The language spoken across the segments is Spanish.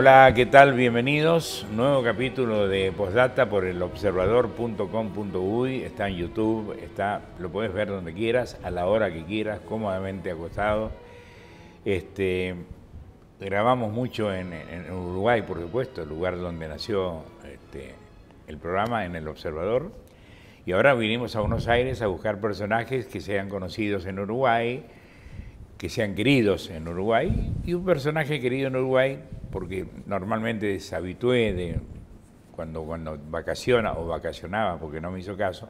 Hola, ¿qué tal? Bienvenidos. Nuevo capítulo de Postdata por el observador.com.uy. Está en YouTube, está, lo puedes ver donde quieras, a la hora que quieras, cómodamente acostado. Este, grabamos mucho en, Uruguay, por supuesto, el lugar donde nació este, el programa, en el Observador. Y ahora vinimos a Buenos Aires a buscar personajes que sean conocidos en Uruguay que sean queridos en Uruguay y un personaje querido en Uruguay porque normalmente se habitué de cuando, cuando vacaciona o vacacionaba porque no me hizo caso,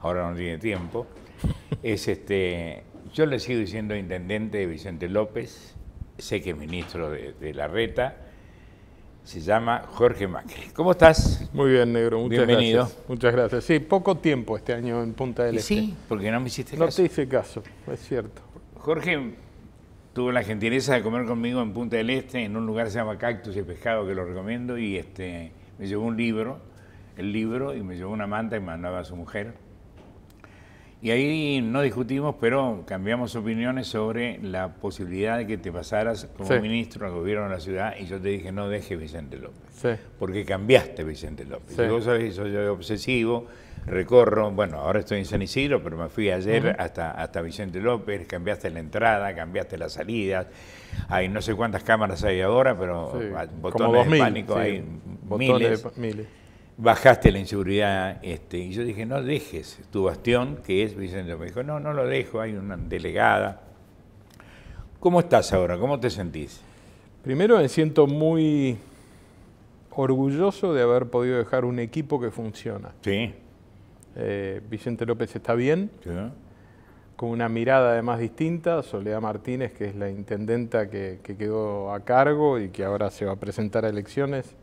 ahora no tiene tiempo, es este, yo le sigo diciendo intendente Vicente López, sé que es ministro de, la reta, se llama Jorge Macri. ¿Cómo estás? Muy bien, negro, muchas Bienvenido. Muchas gracias. Sí, poco tiempo este año en Punta del Este. Sí, porque no me hiciste caso. No te hice caso, es cierto. Jorge tuvo la gentileza de comer conmigo en Punta del Este, en un lugar que se llama Cactus y Pescado, que lo recomiendo, y este, me llevó un libro, el libro, y me llevó una manta y mandaba a su mujer. Y ahí no discutimos, pero cambiamos opiniones sobre la posibilidad de que te pasaras como ministro al gobierno de la ciudad y yo te dije, no deje Vicente López. Porque cambiaste Vicente López. Sí. soy obsesivo recorro, bueno, ahora estoy en San Isidro, pero me fui ayer hasta, hasta Vicente López, cambiaste la entrada, cambiaste las salidas, hay no sé cuántas cámaras hay ahora, pero ah, botones de pánico hay miles. Bajaste la inseguridad, este, y yo dije, no dejes tu bastión, que es Vicente López. Dijo, no, no lo dejo, hay una delegada. ¿Cómo estás ahora? ¿Cómo te sentís? Primero me siento muy orgulloso de haber podido dejar un equipo que funciona. Sí eh, Vicente López está bien, con una mirada además distinta. Soledad Martínez, que es la intendenta que, quedó a cargo y que ahora se va a presentar a elecciones,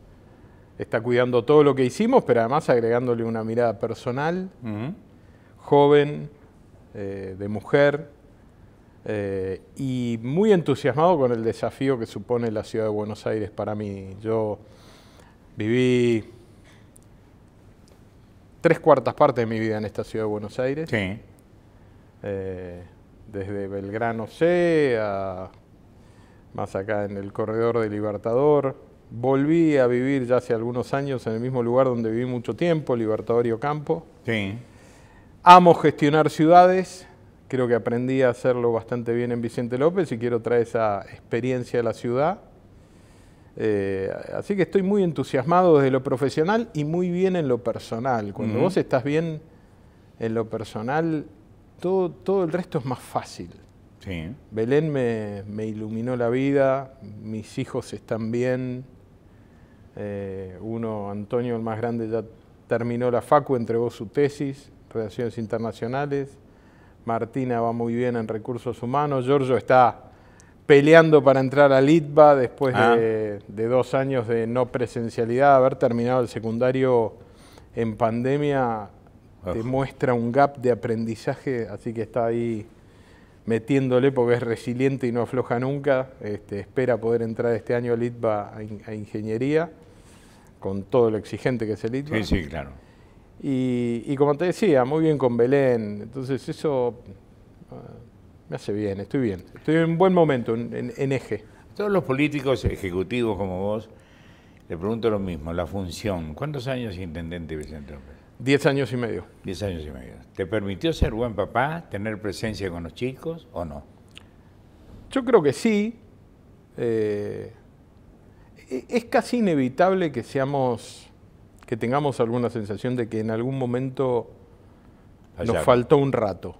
está cuidando todo lo que hicimos, pero además agregándole una mirada personal, joven, eh, de mujer, eh, y muy entusiasmado con el desafío que supone la ciudad de Buenos Aires para mí. Yo viví tres cuartas partes de mi vida en esta ciudad de Buenos Aires. Sí. Eh, desde Belgrano C más acá en el corredor de Libertador. Volví a vivir ya hace algunos años en el mismo lugar donde viví mucho tiempo, Libertador y Ocampo. Sí. Amo gestionar ciudades, creo que aprendí a hacerlo bastante bien en Vicente López y quiero traer esa experiencia a la ciudad. Eh, así que estoy muy entusiasmado desde lo profesional y muy bien en lo personal. Cuando vos estás bien en lo personal, todo, todo el resto es más fácil. Belén me, iluminó la vida, mis hijos están bien. Eh, uno, Antonio, el más grande, ya terminó la FACU, entregó su tesis, Relaciones Internacionales. Martina va muy bien en recursos humanos. Giorgio está peleando para entrar al ITBA después ah. de, dos años de no presencialidad, haber terminado el secundario en pandemia, demuestra un gap de aprendizaje, así que está ahí metiéndole porque es resiliente y no afloja nunca, este, espera poder entrar este año al ITBA a, a, ingeniería, con todo lo exigente que es el ITBA. Sí, sí, claro. Y, como te decía, muy bien con Belén, entonces eso... Me hace bien, estoy bien. Estoy en buen momento, en, Eje. A eje. Todos los políticos ejecutivos como vos, le pregunto lo mismo, la función. ¿Cuántos años intendente Vicente López? Diez años y medio. Diez años y medio. ¿Te permitió ser buen papá, tener presencia con los chicos o no? Yo creo que sí. Eh, e, es casi inevitable que seamos, que tengamos alguna sensación de que en algún momento nos faltó un rato.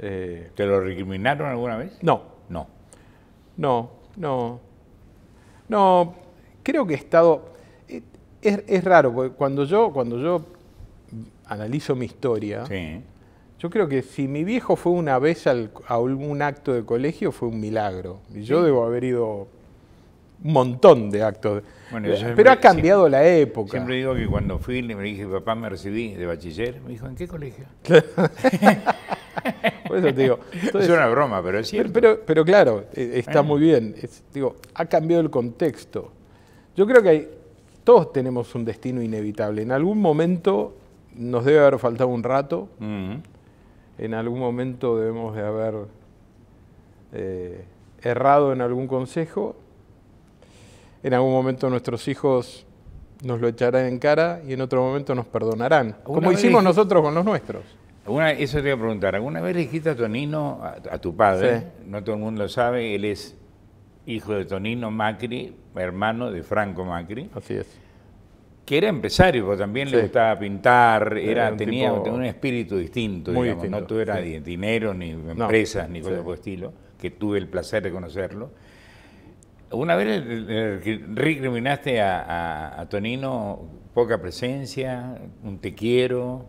Eh, ¿Te lo recriminaron alguna vez? No. No. No, no. No, creo que he estado... Eh, es, raro, porque cuando yo, cuando yo analizo mi historia, yo creo que si mi viejo fue una vez a algún acto de colegio, fue un milagro. Y yo debo haber ido un montón de actos. Bueno, eh, Pero ha cambiado la época. Siempre digo que cuando fui, me dije, papá, me recibí de bachiller. Me dijo, ¿en qué colegio? eso digo. es una broma, pero es Pero, pero claro, e, está muy bien. digo, ha cambiado el contexto. Yo creo que todos tenemos un destino inevitable. En algún momento nos debe haber faltado un rato. En algún momento debemos de haber eh, errado en algún consejo. En algún momento nuestros hijos nos lo echarán en cara y en otro momento nos perdonarán, como hicimos nosotros con los nuestros eso te voy a preguntar. ¿Alguna vez le dijiste a Tonino, a, tu padre, no todo el mundo lo sabe, él es hijo de Tonino Macri, hermano de Franco Macri? Así es. Que era empresario, porque también le gustaba pintar, era, tenía, un espíritu distinto, no tuve eras dinero, ni empresas, ni cosas por estilo, que tuve el placer de conocerlo. ¿Una vez recriminaste a Tonino poca presencia, un te quiero?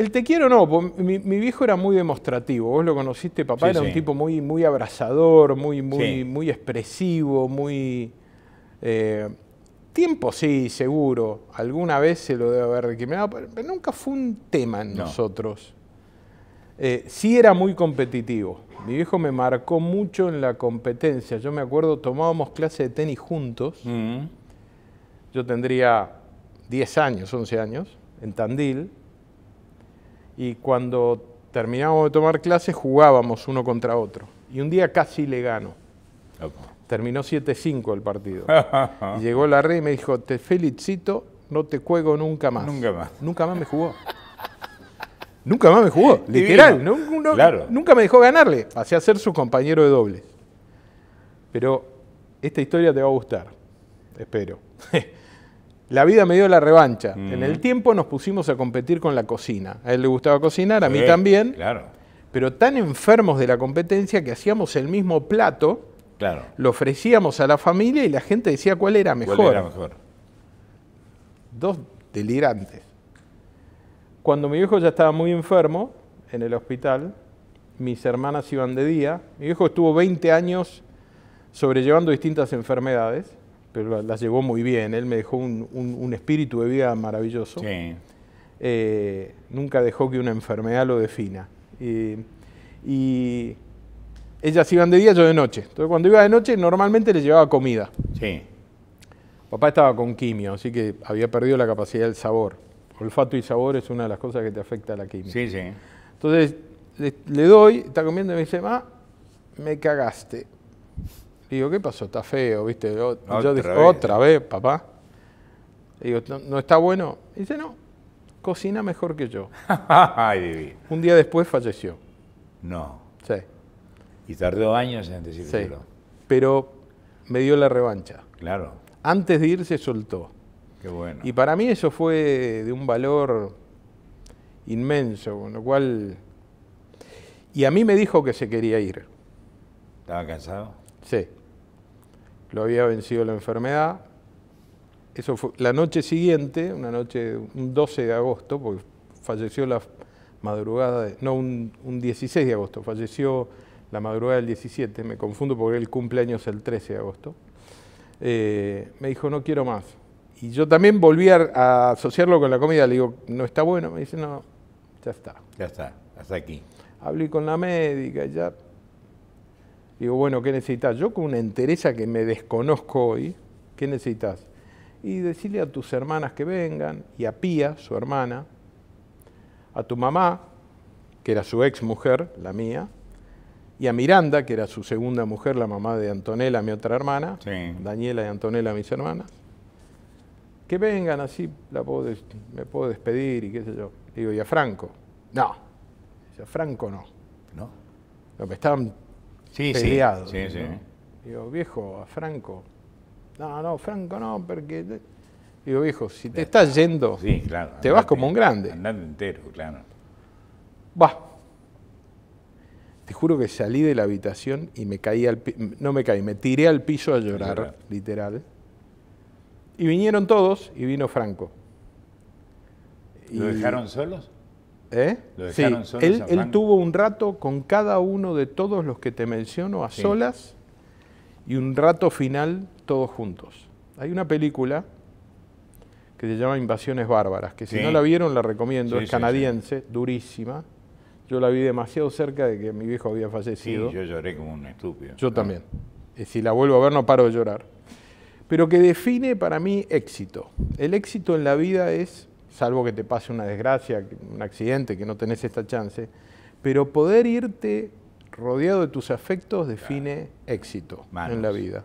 El te quiero no, mi, viejo era muy demostrativo, vos lo conociste, papá era un tipo muy, muy abrazador, muy, muy, muy expresivo, muy... Eh, tiempo sí, seguro, alguna vez se lo debe haber recriminado, pero nunca fue un tema en nosotros. Eh, sí era muy competitivo, mi viejo me marcó mucho en la competencia, yo me acuerdo tomábamos clase de tenis juntos, mm. yo tendría 10 años, 11 años, en Tandil, y cuando terminábamos de tomar clases jugábamos uno contra otro. Y un día casi le gano. Terminó 7-5 el partido. llegó la red y me dijo, te felicito, no te juego nunca más. Nunca más. Nunca más me jugó. nunca más me jugó, literal. Nunca me dejó ganarle. Hacía ser su compañero de doble. Pero esta historia te va a gustar, espero. La vida me dio la revancha. En el mm. tiempo nos pusimos a competir con la cocina. A él le gustaba cocinar, a mí también. Claro. Pero tan enfermos de la competencia que hacíamos el mismo plato, claro. lo ofrecíamos a la familia y la gente decía cuál era mejor. ¿Cuál era mejor? Dos delirantes. Cuando mi viejo ya estaba muy enfermo en el hospital, mis hermanas iban de día. Mi viejo estuvo 20 años sobrellevando distintas enfermedades pero las llevó muy bien. Él me dejó un, espíritu de vida maravilloso. Eh, nunca dejó que una enfermedad lo defina. y ellas iban de día, yo de noche. Entonces cuando iba de noche normalmente le llevaba comida. Papá estaba con quimio, así que había perdido la capacidad del sabor. Olfato y sabor es una de las cosas que te afecta a la quimio. Entonces le, le doy, está comiendo y me dice, ma, me cagaste digo, ¿qué pasó? Está feo, ¿viste? Yo otra dije, vez. otra vez, papá. digo, ¿no, está bueno? dice, no, cocina mejor que yo. Ay, Un día después falleció. No. Sí. Y tardó años en decirlo. Pero me dio la revancha. Claro. Antes de irse, soltó. Qué bueno. Y para mí eso fue de un valor inmenso, con lo cual. Y a mí me dijo que se quería ir. ¿Estaba cansado? Sí lo había vencido la enfermedad. Eso fue la noche siguiente, una noche, un 12 de agosto, porque falleció la madrugada, no, un, 16 de agosto, falleció la madrugada del 17, me confundo porque el cumpleaños es el 13 de agosto, eh, me dijo, no quiero más. Y yo también volví a, a, asociarlo con la comida, le digo, no está bueno, me dice, no, ya está. Ya está, hasta aquí. Hablé con la médica, ya Digo, bueno, ¿qué necesitas? Yo con una entereza que me desconozco hoy, ¿qué necesitas? Y decirle a tus hermanas que vengan, y a Pía, su hermana, a tu mamá, que era su ex mujer, la mía, y a Miranda, que era su segunda mujer, la mamá de Antonella, mi otra hermana, Daniela y Antonella, mis hermanas, que vengan así, la puedo me puedo despedir y qué sé yo. Digo, ¿y a Franco? No. Franco no. No. me sí, Sí, sí, sí. Digo, viejo, a Franco. No, no, Franco no, porque... Digo, viejo, si te estás yendo, te vas como un grande. Andando entero, claro. Va. Te juro que salí de la habitación y me caí al no me caí, me tiré al piso a llorar, literal. Y vinieron todos y vino Franco. ¿Lo y... dejaron solos? ¿Eh? él, tuvo un rato con cada uno de todos los que te menciono a solas y un rato final todos juntos. Hay una película que se llama Invasiones Bárbaras, que si no la vieron la recomiendo, es canadiense, durísima. Yo la vi demasiado cerca de que mi viejo había fallecido. Sí, yo lloré como un estúpido. Yo también. Eh, si la vuelvo a ver no paro de llorar. Pero que define para mí éxito. El éxito en la vida es salvo que te pase una desgracia, un accidente, que no tenés esta chance, pero poder irte rodeado de tus afectos define éxito en la vida.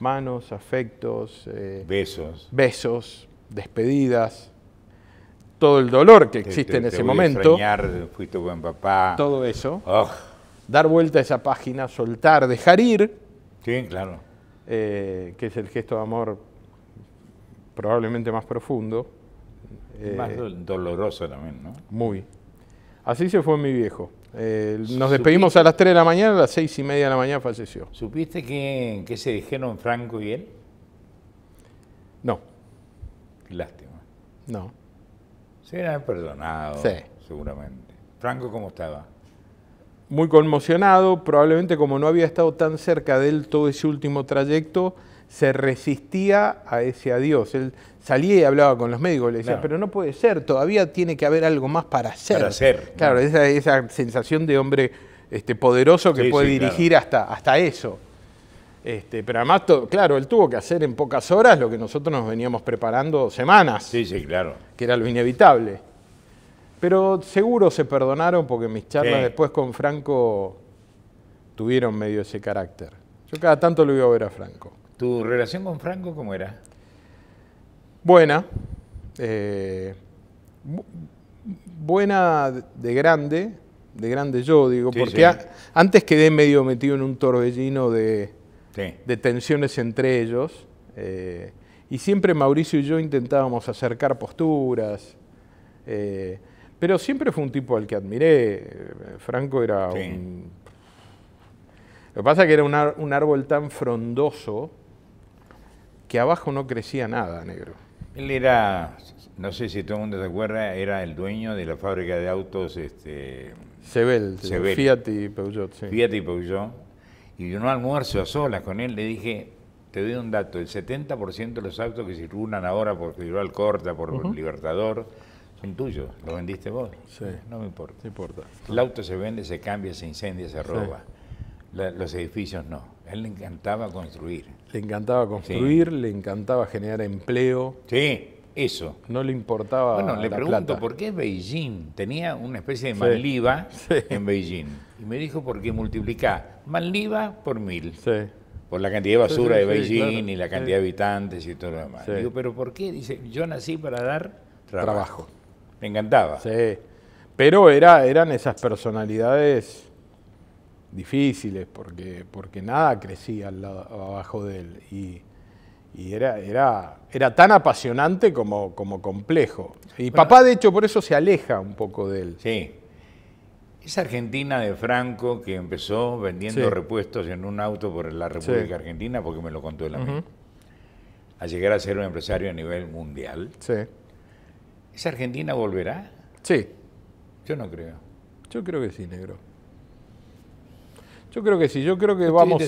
Manos. afectos, eh, besos. Besos, despedidas, todo el dolor que existe en ese momento. buen papá. Todo eso. Oh. Dar vuelta a esa página, soltar, dejar ir. Sí, claro. Eh, que es el gesto de amor probablemente más profundo. Eh, Más doloroso también, ¿no? Muy. Así se fue mi viejo. Eh, nos despedimos a las 3 de la mañana, a las 6 y media de la mañana falleció. ¿Supiste que se dijeron Franco y él? No. Lástima. No. Se han perdonado, seguramente. ¿Franco cómo estaba? Muy conmocionado, probablemente como no había estado tan cerca de él todo ese último trayecto, se resistía a ese adiós. Él salía y hablaba con los médicos, le decía, pero no puede ser, todavía tiene que haber algo más para hacer. Para hacer. Claro, esa, sensación de hombre este, poderoso que puede dirigir hasta, eso. Este, pero además, claro, él tuvo que hacer en pocas horas lo que nosotros nos veníamos preparando semanas. Sí, sí, claro. Que era lo inevitable. Pero seguro se perdonaron porque mis charlas después con Franco tuvieron medio ese carácter. Yo cada tanto lo iba a ver a Franco. ¿Tu relación con Franco cómo era? Buena. Eh, buena de grande, de grande yo, digo, porque antes quedé medio metido en un torbellino de, tensiones entre ellos. Eh, y siempre Mauricio y yo intentábamos acercar posturas. Eh, pero siempre fue un tipo al que admiré. Franco era un... Lo pasa que era un árbol tan frondoso que abajo no crecía nada, negro. Él era, no sé si todo el mundo se acuerda, era el dueño de la fábrica de autos este, Sebel, Fiat y Peugeot. Fiat y Peugeot. Y un almuerzo a solas con él le dije, te doy un dato, el 70% de los autos que circulan ahora por Federal Corta, por Libertador, son tuyos, lo vendiste vos. Sí. No me importa. importa. El auto se vende, se cambia, se incendia, se roba. los edificios no él le encantaba construir. Le encantaba construir, le encantaba generar empleo. Sí, eso. No le importaba. Bueno, le pregunto por qué Beijing. Tenía una especie de manliva en Beijing. Y me dijo ¿por qué multiplicá manliva por mil. Sí. Por la cantidad de basura de Beijing y la cantidad de habitantes y todo lo demás. Digo, pero ¿por qué? Dice, yo nací para dar trabajo. Me encantaba. Sí. Pero era, eran esas personalidades difíciles, porque, porque nada crecía abajo de él. Y, y era, era, era, tan apasionante como, como complejo. Y papá, de hecho, por eso se aleja un poco de él. Sí. Esa Argentina de Franco que empezó vendiendo repuestos en un auto por la República Argentina, porque me lo contó él a mí, a llegar a ser un empresario a nivel mundial. Sí. ¿Esa Argentina volverá? Sí. Yo no creo. Yo creo que sí, negro. Yo creo que sí, yo creo que vamos a...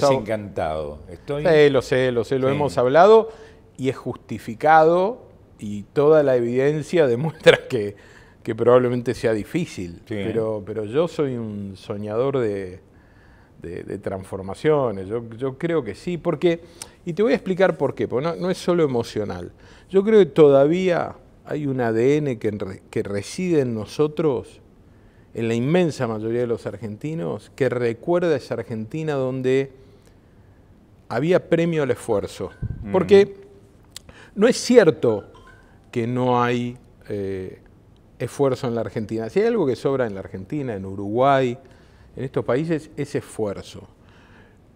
Estoy Sí, lo sé, lo sé, lo hemos hablado y es justificado y toda la evidencia demuestra que, probablemente sea difícil, pero, pero yo soy un soñador de, transformaciones, yo, creo que sí, porque, y te voy a explicar por qué, porque no, es solo emocional, yo creo que todavía hay un ADN que, que reside en nosotros en la inmensa mayoría de los argentinos que recuerda esa Argentina donde había premio al esfuerzo. Porque no es cierto que no hay eh, esfuerzo en la Argentina. Si hay algo que sobra en la Argentina, en Uruguay, en estos países, es esfuerzo.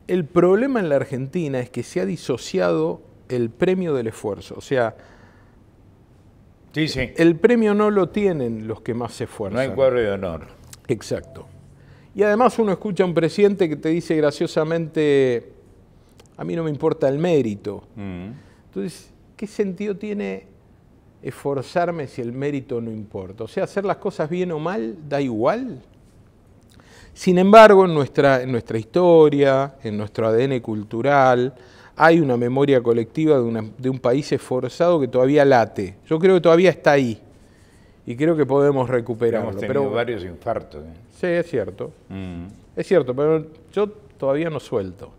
El problema en la Argentina es que se ha disociado el premio del esfuerzo. O sea, el premio no lo tienen los que más se esfuerzan. No hay cuadro de honor. Exacto. Y además uno escucha a un presidente que te dice graciosamente, a mí no me importa el mérito. Mm. Entonces, ¿qué sentido tiene esforzarme si el mérito no importa? O sea, hacer las cosas bien o mal da igual. Sin embargo, en nuestra, en nuestra historia, en nuestro ADN cultural, hay una memoria colectiva de, un país esforzado que todavía late. Yo creo que todavía está ahí y creo que podemos recuperarlo. Hemos tenido varios infartos. ¿eh? Sí, es cierto. Mm. Es cierto, pero yo todavía no suelto.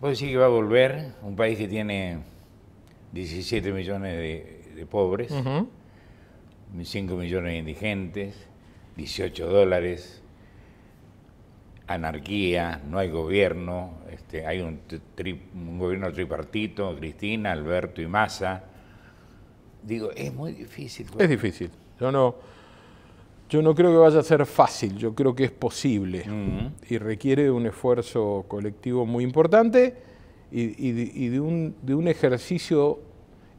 ¿Vos decís que va a volver un país que tiene 17 millones de, pobres, 5 millones de indigentes, 18 dólares, anarquía, no hay gobierno, este, hay un, gobierno tripartito, Cristina, Alberto y Massa. Digo, es muy difícil. Es difícil. Yo no, yo no creo que vaya a ser fácil, yo creo que es posible y requiere de un esfuerzo colectivo muy importante y, un, de un ejercicio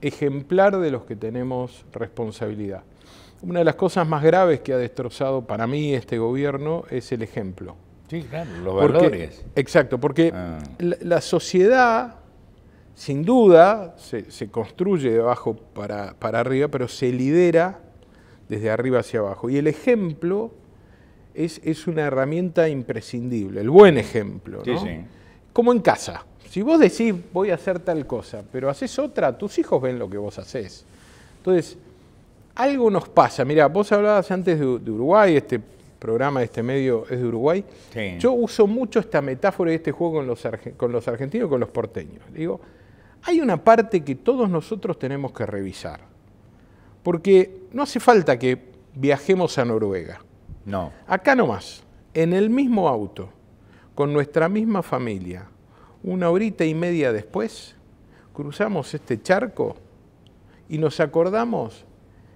ejemplar de los que tenemos responsabilidad. Una de las cosas más graves que ha destrozado para mí este gobierno es el ejemplo. Sí, claro, los porque, valores. Exacto, porque ah. la, sociedad, sin duda, se, construye de abajo para, arriba, pero se lidera desde arriba hacia abajo. Y el ejemplo es, es una herramienta imprescindible, el buen ejemplo. Sí, sí. Como en casa. Si vos decís voy a hacer tal cosa, pero haces otra, tus hijos ven lo que vos haces. Entonces, algo nos pasa. Mira, vos hablabas antes de, de Uruguay, este programa de este medio es de Uruguay. Yo uso mucho esta metáfora y este juego con los, con los argentinos con los porteños. Digo, hay una parte que todos nosotros tenemos que revisar, porque no hace falta que viajemos a Noruega. No. Acá nomás, en el mismo auto, con nuestra misma familia, una horita y media después, cruzamos este charco y nos acordamos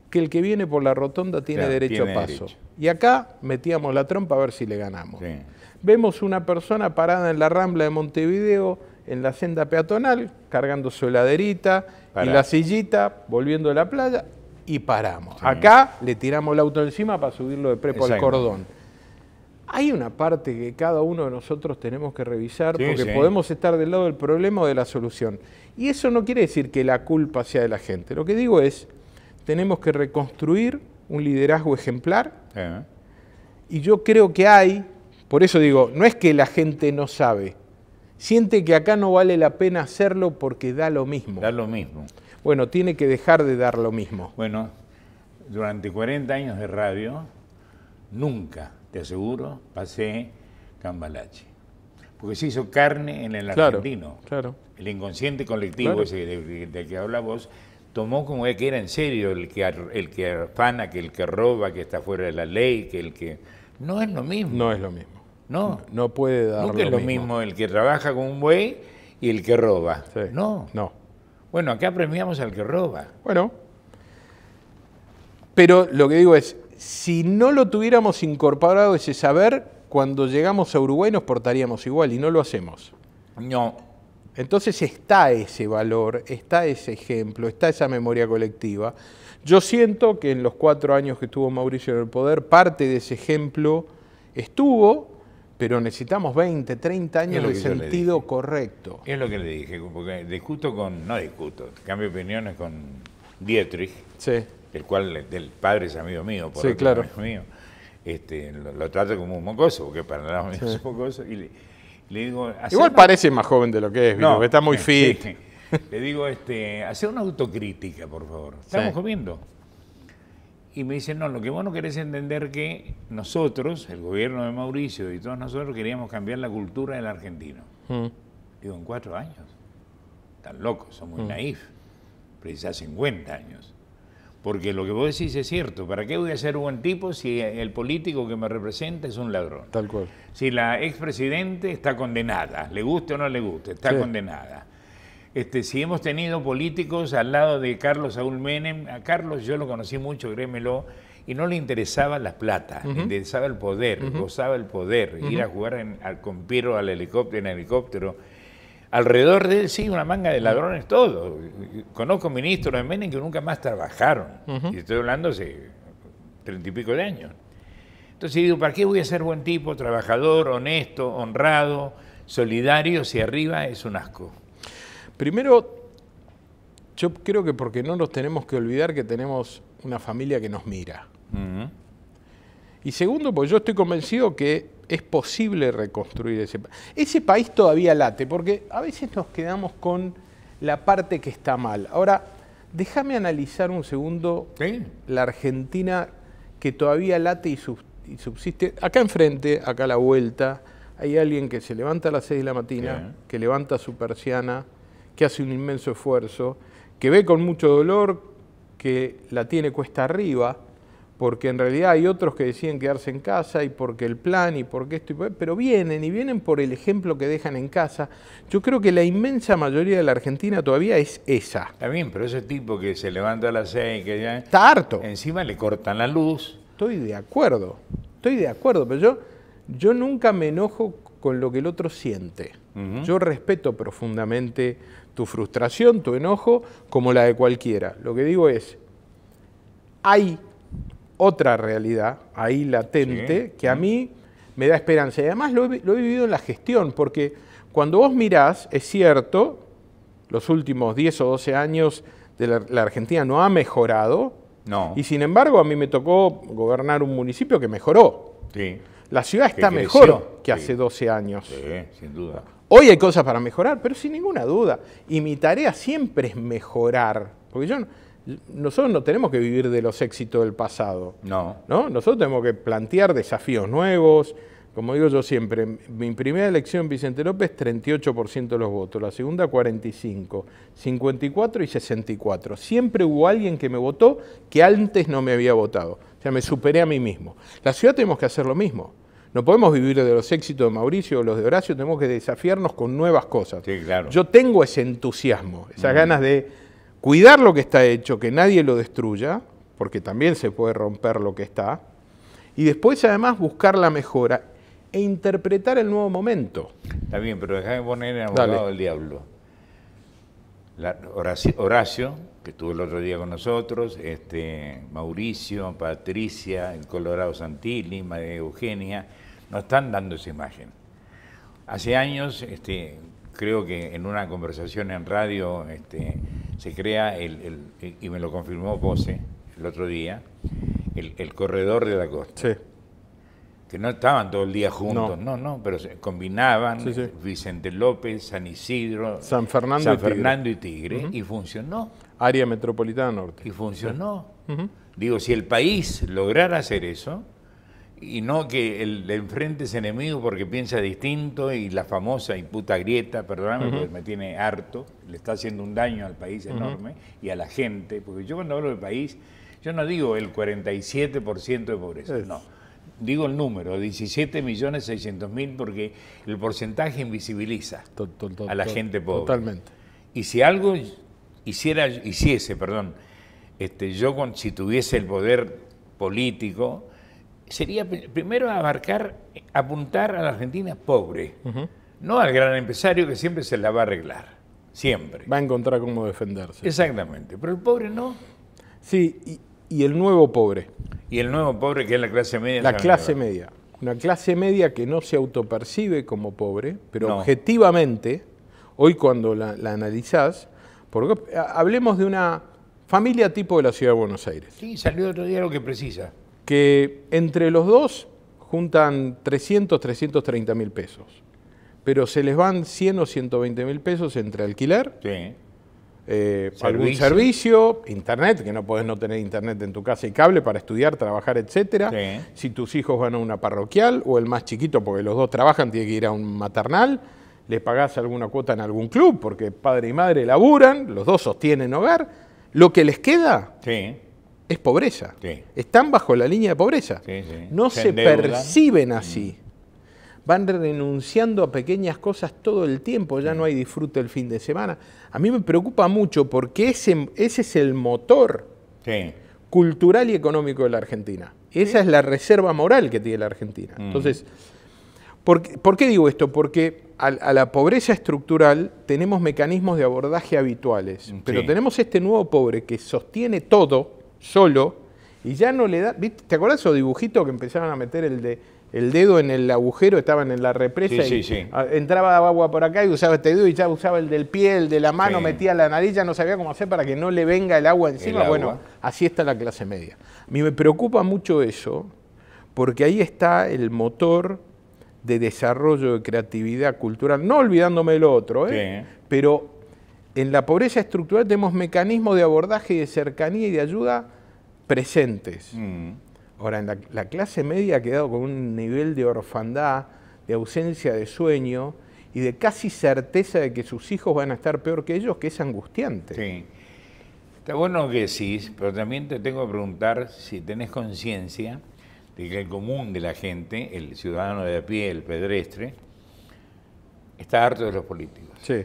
que el que viene por la rotonda tiene derecho a paso. Y acá metíamos la trompa a ver si le ganamos. Vemos una persona parada en la rambla de Montevideo, en la senda peatonal, cargando su heladerita y la sillita, volviendo a la playa, y paramos. Acá le tiramos el auto encima para subirlo de prepo al cordón. Hay una parte que cada uno de nosotros tenemos que revisar porque podemos estar del lado del problema o de la solución. Y eso no quiere decir que la culpa sea de la gente. Lo que digo es, tenemos que reconstruir un liderazgo ejemplar. Eh. Y yo creo que hay, por eso digo, no es que la gente no sabe, siente que acá no vale la pena hacerlo porque da lo mismo. Da lo mismo. Bueno, tiene que dejar de dar lo mismo. Bueno, durante 40 años de radio, nunca, te aseguro, pasé cambalache. Porque se hizo carne en el argentino. Claro. El inconsciente colectivo del, que habla vos tomó como que era en serio el que, el que afana, que el que roba, que está fuera de la ley, que el que... No es lo mismo. No es lo mismo. No. No puede dar Nunca lo es lo mismo. el que trabaja con un buey y el que roba. No. No. Bueno, acá premiamos al que roba. Bueno. Pero lo que digo es, si no lo tuviéramos incorporado ese saber, cuando llegamos a Uruguay nos portaríamos igual y no lo hacemos. No. Entonces está ese valor, está ese ejemplo, está esa memoria colectiva. Yo siento que en los cuatro años que estuvo Mauricio en el poder, parte de ese ejemplo estuvo, pero necesitamos 20, 30 años de sentido correcto. Es lo que le dije, porque discuto con, no discuto, cambio opiniones con Dietrich, el cual, del padre es amigo mío, por este, lo claro. amigo mío, lo, trata trato como un mocoso, porque para nada es un mocoso, Igual parece más joven de lo que es, no, está muy sí, Le digo, este, hacer una autocrítica, por favor. Estamos comiendo. Y me dicen, no, lo que vos no querés entender que nosotros, el gobierno de Mauricio y todos nosotros, queríamos cambiar la cultura del argentino. Mm. Digo, en cuatro años. Están locos, son muy mm. naif. 50 años. Porque lo que vos decís es cierto. ¿Para qué voy a ser un buen tipo si el político que me representa es un ladrón? Tal cual. Si la expresidente está condenada, le guste o no le guste, está condenada. Este, si hemos tenido políticos al lado de Carlos Saúl Menem, a Carlos yo lo conocí mucho, créemelo, y no le interesaba la plata, le interesaba el poder, gozaba el poder, ir a jugar al, con Piero al helicóptero, en helicóptero alrededor de él sí, una manga de ladrones todo. Conozco ministros de Menem que nunca más trabajaron, y estoy hablando hace treinta y pico de años. Entonces digo, ¿para qué voy a ser buen tipo, trabajador, honesto, honrado, solidario, si arriba es un asco? Primero, yo creo que porque no nos tenemos que olvidar que tenemos una familia que nos mira. Y segundo, pues yo estoy convencido que es posible reconstruir ese país. Ese país todavía late, porque a veces nos quedamos con la parte que está mal. Ahora, déjame analizar un segundo la Argentina que todavía late y, subsiste. Acá enfrente, acá a la vuelta, hay alguien que se levanta a las 6 de la mañana, que levanta su persiana, que hace un inmenso esfuerzo, que ve con mucho dolor, que la tiene cuesta arriba, porque en realidad hay otros que deciden quedarse en casa y porque el plan y porque esto y pero vienen y vienen por el ejemplo que dejan en casa. Yo creo que la inmensa mayoría de la Argentina todavía es esa. Está bien, pero ese tipo que se levanta a las seis, que ya... Está harto. Encima le cortan la luz. Estoy de acuerdo, estoy de acuerdo, pero yo, yo nunca me enojo con lo que el otro siente. Yo respeto profundamente tu frustración, tu enojo, como la de cualquiera. Lo que digo es, hay otra realidad ahí latente que a mí me da esperanza. Y además lo he, vivido en la gestión, porque cuando vos mirás, es cierto, los últimos 10 o 12 años de la, Argentina no ha mejorado. No. Y sin embargo, a mí me tocó gobernar un municipio que mejoró. Sí. La ciudad está mejor que hace 12 años. Sí, sin duda. Hoy hay cosas para mejorar, pero sin ninguna duda. Y mi tarea siempre es mejorar. Porque yo nosotros no tenemos que vivir de los éxitos del pasado. No. ¿no? Nosotros tenemos que plantear desafíos nuevos. Como digo yo siempre, mi primera elección Vicente López, 38% de los votos, la segunda 45, 54 y 64. Siempre hubo alguien que me votó que antes no me había votado. O sea, me superé a mí mismo. La ciudad tenemos que hacer lo mismo. No podemos vivir de los éxitos de Mauricio o los de Horacio, tenemos que desafiarnos con nuevas cosas. Sí, claro. Yo tengo ese entusiasmo, esas ganas de cuidar lo que está hecho, que nadie lo destruya, porque también se puede romper lo que está, y después además buscar la mejora e interpretar el nuevo momento. También, pero déjame poner en abogado del diablo. La, Horacio, que estuvo el otro día con nosotros, este, Mauricio, Patricia, el Colorado Santilli, María Eugenia, nos están dando esa imagen. Hace años este, creo que en una conversación en radio este, se crea, el, y me lo confirmó Pose el otro día, el, corredor de la costa. Que no estaban todo el día juntos, no, no, pero combinaban Vicente López, San Isidro, San Fernando, y Tigre, y, funcionó. Área metropolitana norte. Y funcionó. Digo, si el país lograra hacer eso, y no que el, enfrente es enemigo porque piensa distinto y la famosa y puta grieta, perdóname, porque me tiene harto, le está haciendo un daño al país enorme y a la gente, porque yo cuando hablo del país, yo no digo el 47% de pobreza, no. Digo el número, millones mil porque el porcentaje invisibiliza a la gente pobre. Totalmente. Y si algo hiciera, hiciese, perdón, este, yo con, si tuviese el poder político, sería primero abarcar, apuntar a la Argentina pobre, no al gran empresario que siempre se la va a arreglar, siempre. Va a encontrar cómo defenderse. Exactamente, pero el pobre no. Sí, y, el nuevo pobre. Y el nuevo pobre que es la clase media. La clase media. Una clase media que no se autopercibe como pobre, pero objetivamente, hoy cuando la, la analizás, porque eh, hablemos de una familia tipo de la ciudad de Buenos Aires. Sí, salió otro día lo que precisa que entre los dos juntan 300, 330 mil pesos, pero se les van 100 o 120 mil pesos entre alquiler, eh, algún servicio, internet, que no puedes no tener internet en tu casa y cable para estudiar, trabajar, etc. Si tus hijos van a una parroquial o el más chiquito, porque los dos trabajan, tiene que ir a un maternal, le pagás alguna cuota en algún club, porque padre y madre laburan, los dos sostienen hogar, lo que les queda... Sí es pobreza. Están bajo la línea de pobreza. No se, perciben así. Mm. Van renunciando a pequeñas cosas todo el tiempo, ya no hay disfrute el fin de semana. A mí me preocupa mucho porque ese, ese es el motor cultural y económico de la Argentina. Esa es la reserva moral que tiene la Argentina. Mm. Entonces, ¿por qué, digo esto? Porque a, la pobreza estructural tenemos mecanismos de abordaje habituales, mm, pero tenemos este nuevo pobre que sostiene todo, solo, y ya no le da. ¿viste? ¿Te acuerdas esos dibujitos que empezaban a meter el de el dedo en el agujero, estaban en la represa y entraba agua por acá y usaba este dedo y ya usaba el del pie, el de la mano, metía la nariz, ya no sabía cómo hacer para que no le venga el agua encima. bueno, así está la clase media. A mí me preocupa mucho eso, porque ahí está el motor de desarrollo de creatividad cultural, no olvidándome el otro, ¿eh? pero en la pobreza estructural tenemos mecanismos de abordaje y de cercanía y de ayuda presentes. Mm. Ahora, en la, clase media ha quedado con un nivel de orfandad, de ausencia de sueño y de casi certeza de que sus hijos van a estar peor que ellos, que es angustiante. Sí. Está bueno que decís, pero también te tengo que preguntar si tenés conciencia de que el común de la gente, el ciudadano de a pie, el pedrestre, está harto de los políticos. Sí.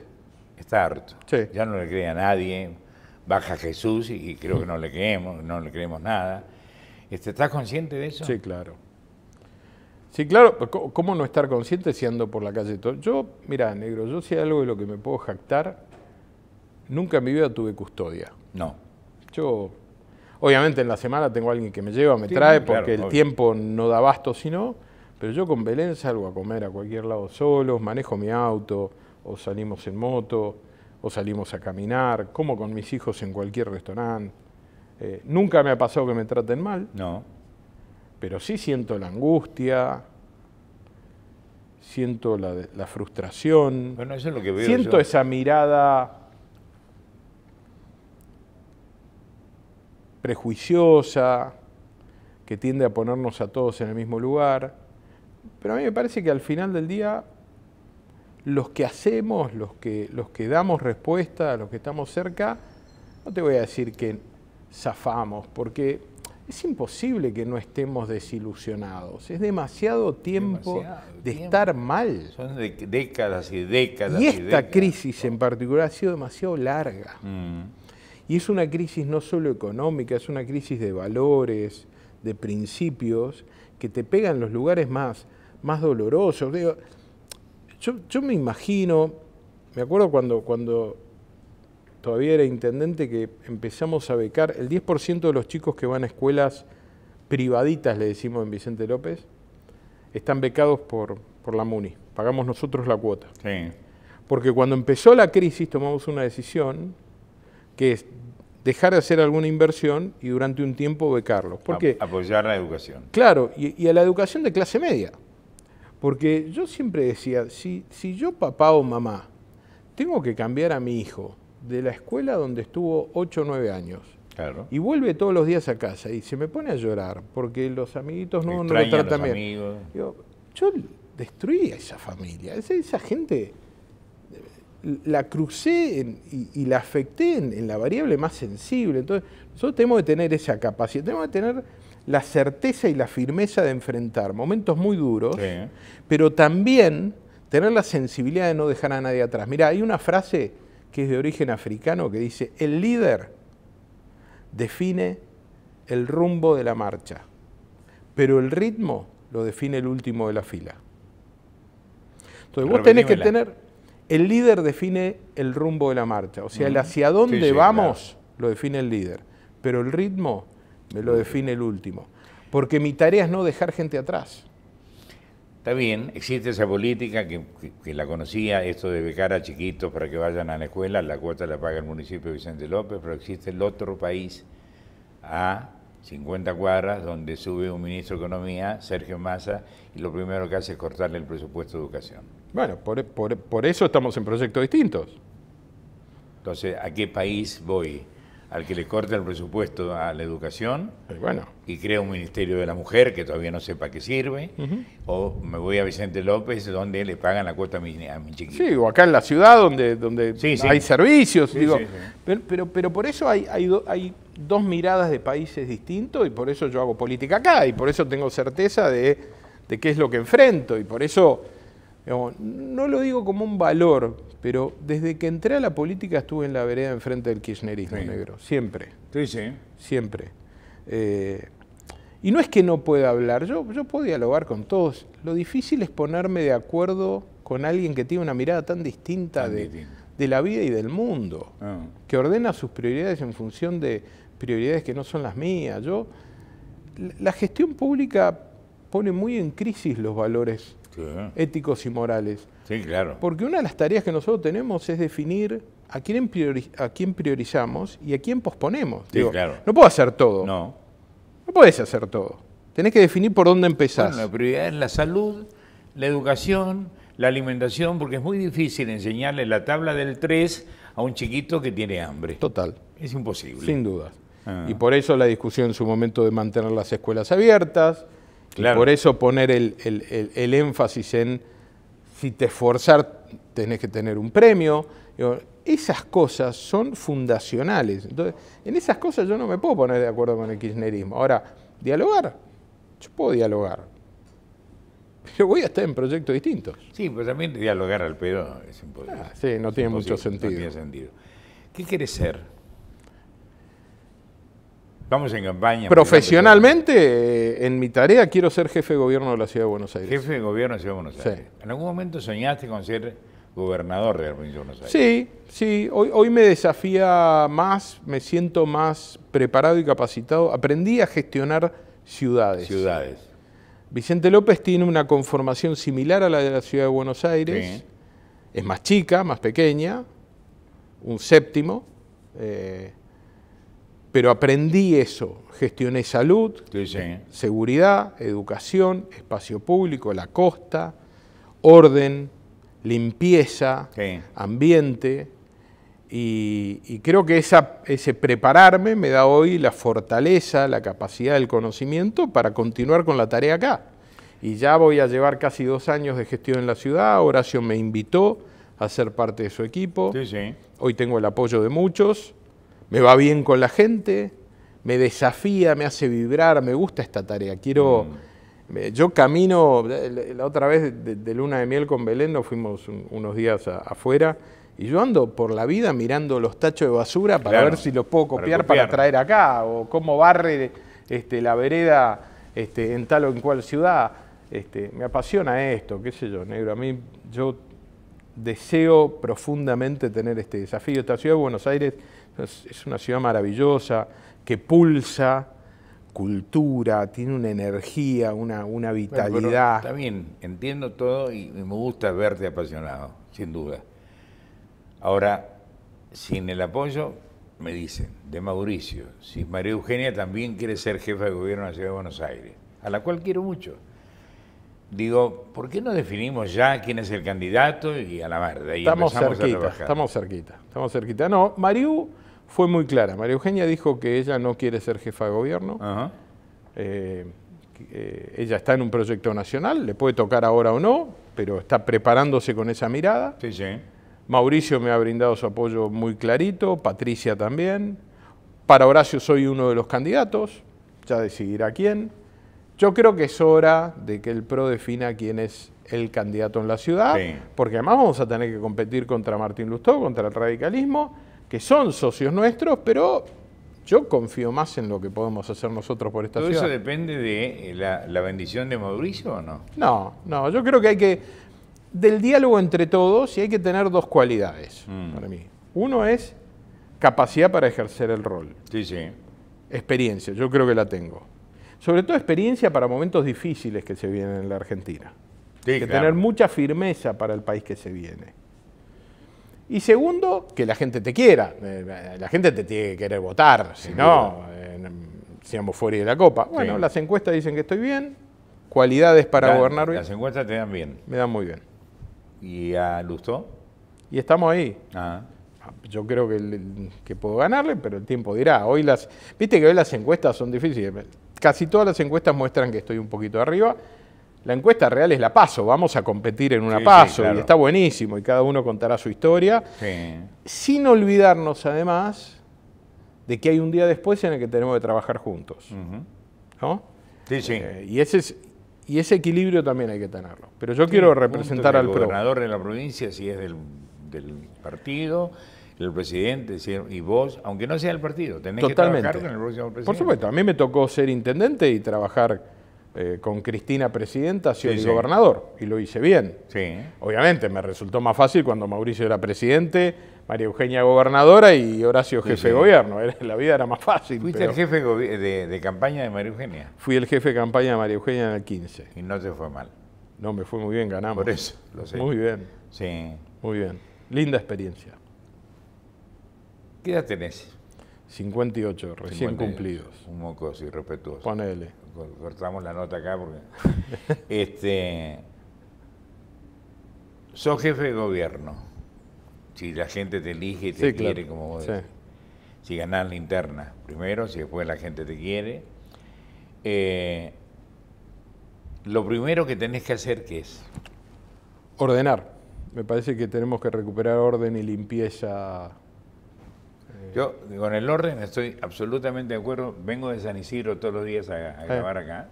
Ya no le cree a nadie, baja Jesús y creo que no le creemos, no le creemos nada. Este, ¿Estás consciente de eso? Sí, claro. Sí, claro, ¿cómo no estar consciente si ando por la calle todo? Yo, mira, negro, yo si algo de lo que me puedo jactar. Nunca en mi vida tuve custodia. No. Yo, obviamente en la semana tengo a alguien que me lleva, me trae, porque el tiempo no da abasto, no, pero yo con Belén salgo a comer a cualquier lado solo, manejo mi auto, o salimos en moto, o salimos a caminar, como con mis hijos en cualquier restaurante. Eh, nunca me ha pasado que me traten mal. No. Pero sí siento la angustia, siento la, frustración. Bueno, eso es lo que veo Siento esa mirada prejuiciosa que tiende a ponernos a todos en el mismo lugar. Pero a mí me parece que al final del día los que hacemos, los que, los que damos respuesta, los que estamos cerca, no te voy a decir que zafamos, porque es imposible que no estemos desilusionados. Es demasiado tiempo de estar mal. Son de décadas y décadas. Y esta crisis en particular ha sido demasiado larga. Mm. Y es una crisis no solo económica, es una crisis de valores, de principios, que te pegan los lugares más, más dolorosos. Yo, me imagino, me acuerdo cuando, cuando todavía era intendente que empezamos a becar el 10% de los chicos que van a escuelas privaditas, le decimos en Vicente López, están becados por, por la MUNI. Pagamos nosotros la cuota. Sí. Porque cuando empezó la crisis tomamos una decisión que es dejar de hacer alguna inversión y durante un tiempo becarlos. Porque, apoyar la educación. Claro, y, a la educación de clase media. Porque yo siempre decía, si, si yo papá o mamá tengo que cambiar a mi hijo de la escuela donde estuvo 8 o 9 años, Y vuelve todos los días a casa y se me pone a llorar porque los amiguitos no, lo tratan bien. Yo, yo destruí a esa familia, esa, gente eh, la crucé y, la afecté en, en, la variable más sensible. Entonces, nosotros tenemos que tener esa capacidad, tenemos que tener la certeza y la firmeza de enfrentar momentos muy duros, pero también tener la sensibilidad de no dejar a nadie atrás. Mira, hay una frase que es de origen africano que dice, el líder define el rumbo de la marcha, pero el ritmo lo define el último de la fila. Entonces vos tenés que tener, el líder define el rumbo de la marcha, o sea, el hacia dónde vamos lo define el líder, pero el ritmo me lo define el último. Porque mi tarea es no dejar gente atrás. Está bien, existe esa política que, la conocía, esto de becar a chiquitos para que vayan a la escuela, la cuota la paga el municipio de Vicente López, pero existe el otro país a 50 cuadras donde sube un ministro de Economía, Sergio Massa, y lo primero que hace es cortarle el presupuesto de educación. Bueno, por, por eso estamos en proyectos distintos. Entonces, ¿a qué país voy? al que le corta el presupuesto a la educación y, bueno. y crea un Ministerio de la Mujer que todavía no sepa qué sirve, o me voy a Vicente López donde le pagan la cuota a mi, chiquito. Sí, o acá en la ciudad donde, donde hay servicios. digo, pero, pero, por eso hay, hay dos miradas de países distintos y por eso yo hago política acá y por eso tengo certeza de, de qué es lo que enfrento y por eso no lo digo como un valor, pero desde que entré a la política estuve en la vereda enfrente del kirchnerismo negro, siempre. Sí, Siempre. Eh, y no es que no pueda hablar, yo, puedo dialogar con todos. Lo difícil es ponerme de acuerdo con alguien que tiene una mirada tan distinta, de, la vida y del mundo, ah. que ordena sus prioridades en función de prioridades que no son las mías. Yo, la gestión pública pone muy en crisis los valores éticos y morales. Sí, claro. Porque una de las tareas que nosotros tenemos es definir a quién, priorizamos y a quién posponemos. claro. No puedo hacer todo. No. No puedes hacer todo. Tenés que definir por dónde empezás. la prioridad es la salud, la educación, la alimentación, porque es muy difícil enseñarle la tabla del 3 a un chiquito que tiene hambre. Total. Es imposible. Sin duda. Ah. Y por eso la discusión en su momento de mantener las escuelas abiertas, por eso poner el, énfasis en si te esforzar tenés que tener un premio. esas cosas son fundacionales. Entonces, en esas cosas yo no me puedo poner de acuerdo con el kirchnerismo. Ahora, dialogar, yo puedo dialogar. Pero voy a estar en proyectos distintos. Sí, pero también dialogar al pedo es imposible. Ah, sí, no tiene mucho sentido. ¿Qué quieres ser? Vamos en campaña. Profesionalmente, eh, en mi tarea quiero ser jefe de gobierno de la Ciudad de Buenos Aires. Jefe de gobierno de la Ciudad de Buenos Aires. ¿En algún momento soñaste con ser gobernador de la provincia de Buenos Aires? Sí, sí. Hoy, hoy me desafía más, me siento más preparado y capacitado. Aprendí a gestionar ciudades. Ciudades. Vicente López tiene una conformación similar a la de la Ciudad de Buenos Aires. Es más chica, más pequeña, un séptimo. Eh, pero aprendí eso. Gestioné salud, ¿eh? seguridad, educación, espacio público, la costa, orden, limpieza, ambiente. Y, creo que ese prepararme me da hoy la fortaleza, la capacidad del conocimiento para continuar con la tarea acá. Y ya voy a llevar casi dos años de gestión en la ciudad. Horacio me invitó a ser parte de su equipo. Hoy tengo el apoyo de muchos me va bien con la gente, me desafía, me hace vibrar, me gusta esta tarea. Quiero. Mm. Yo camino, la otra vez de, luna de miel con Belén, nos fuimos unos días afuera, y yo ando por la vida mirando los tachos de basura para ver si los puedo copiar para, traer acá, o cómo barre este, la vereda este, en tal o en cual ciudad. Este, me apasiona esto, qué sé yo, negro. A mí, yo deseo profundamente tener este desafío. Esta ciudad de Buenos Aires es una ciudad maravillosa que pulsa cultura, tiene una energía, una, vitalidad. También está bien, entiendo todo y me gusta verte apasionado, sin duda. Ahora, sin el apoyo, me dicen, de Mauricio, si María Eugenia también quiere ser jefa de gobierno de la Ciudad de Buenos Aires, a la cual quiero mucho digo, ¿por qué no definimos ya quién es el candidato y a la mar? estamos cerquita, estamos cerquita, estamos cerquita. No, Mariú fue muy clara. María Eugenia dijo que ella no quiere ser jefa de gobierno. Eh, eh, ella está en un proyecto nacional, le puede tocar ahora o no, pero está preparándose con esa mirada. Mauricio me ha brindado su apoyo muy clarito, Patricia también. Para Horacio soy uno de los candidatos, ya decidirá quién. Yo creo que es hora de que el PRO defina quién es el candidato en la ciudad, porque además vamos a tener que competir contra Martín Lustó, contra el radicalismo, que son socios nuestros, pero yo confío más en lo que podemos hacer nosotros por esta ciudad. ¿Todo eso depende de eh, la, bendición de Mauricio o no? No, no, yo creo que hay que, del diálogo entre todos, y hay que tener dos cualidades mm. para mí. Uno es capacidad para ejercer el rol. Sí, sí. Experiencia, yo creo que la tengo sobre todo experiencia para momentos difíciles que se vienen en la Argentina. que tener mucha firmeza para el país que se viene. Y segundo, que la gente te quiera. Eh, la gente te tiene que querer votar, si eh, no, seamos fuera de la copa. Bueno, las encuestas dicen que estoy bien, cualidades para gobernar bien. Las encuestas te dan bien. Me dan muy bien. ¿Y a Lusto? Y estamos ahí. Ah. Yo creo que, que puedo ganarle, pero el tiempo dirá. Hoy las, viste que hoy las encuestas son difíciles casi todas las encuestas muestran que estoy un poquito arriba. La encuesta real es la paso, vamos a competir en una paso y está buenísimo y cada uno contará su historia. Sin olvidarnos además de que hay un día después en el que tenemos que trabajar juntos. Eh, y, ese equilibrio también hay que tenerlo. Pero yo quiero representar al gobernador de la provincia, si es del partido, el presidente y vos, aunque no sea el partido, tenés que trabajar con el próximo presidente. Por supuesto, a mí me tocó ser intendente y trabajar eh, con Cristina presidenta, siendo gobernador, y lo hice bien. Obviamente, me resultó más fácil cuando Mauricio era presidente, María Eugenia gobernadora y Horacio jefe de gobierno. la vida era más fácil. ¿Fuiste el jefe de, campaña de María Eugenia? Fui el jefe de campaña de María Eugenia en el 15. Y no se fue mal. No, me fue muy bien, ganamos. Por eso, lo sé. Muy bien. Sí. Muy bien. Linda experiencia. ¿Qué edad tenés? 58, recién cumplidos. Un mocoso irrespetuoso. Ponele. Cortamos la nota acá porque. este. Sos jefe de gobierno. Si la gente te elige y te quiere, como vos decís. Si ganás la interna primero, si después la gente te quiere. Eh, lo primero que tenés que hacer, ¿qué es? Ordenar. Me parece que tenemos que recuperar orden y limpieza yo con el orden estoy absolutamente de acuerdo. Vengo de San Isidro todos los días a, grabar acá.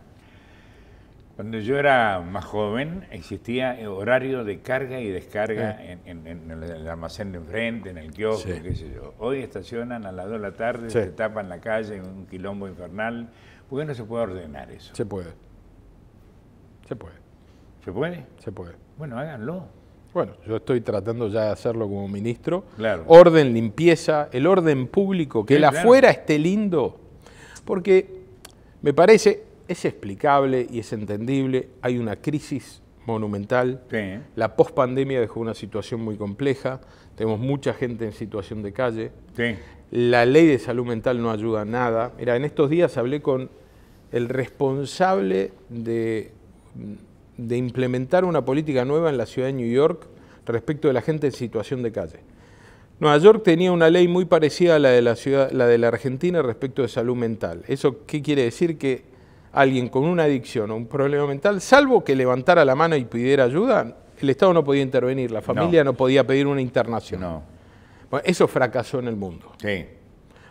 Cuando yo era más joven existía horario de carga y descarga en, el almacén de enfrente, en el kiosco, qué sé yo. Hoy estacionan a las 2 de la tarde, se tapan la calle, en un quilombo infernal. ¿Por qué no se puede ordenar eso? Se puede. Se puede. ¿Se puede? Se puede. Bueno, háganlo. Bueno, yo estoy tratando ya de hacerlo como ministro. Claro. Orden, limpieza, el orden público, que el afuera esté lindo. Porque me parece, es explicable y es entendible, hay una crisis monumental. La pospandemia dejó una situación muy compleja, tenemos mucha gente en situación de calle. La ley de salud mental no ayuda a nada. Mira, en estos días hablé con el responsable de de implementar una política nueva en la ciudad de New York respecto de la gente en situación de calle. Nueva York tenía una ley muy parecida a la de la, ciudad, la de la Argentina respecto de salud mental. ¿Eso qué quiere decir? Que alguien con una adicción o un problema mental, salvo que levantara la mano y pidiera ayuda, el Estado no podía intervenir, la familia no, podía pedir una internación. eso fracasó en el mundo. Sí.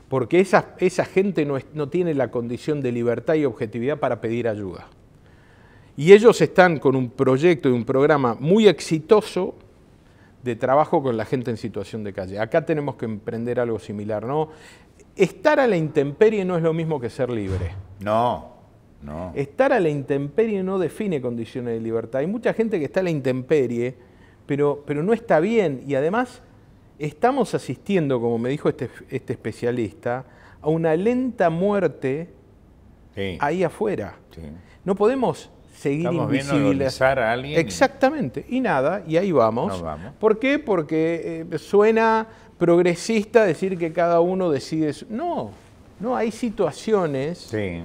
Porque esa, esa gente no tiene la condición de libertad y objetividad para pedir ayuda. Y ellos están con un proyecto y un programa muy exitoso de trabajo con la gente en situación de calle. Acá tenemos que emprender algo similar, ¿no? Estar a la intemperie no es lo mismo que ser libre. No, no. Estar a la intemperie no define condiciones de libertad. Hay mucha gente que está a la intemperie, pero, pero no está bien. Y además estamos asistiendo, como me dijo este, este especialista, a una lenta muerte ahí afuera. No podemos seguir a alguien. Exactamente, y nada, y ahí vamos. ¿Por qué? Porque eh, suena progresista decir que cada uno decide. No, no, hay situaciones en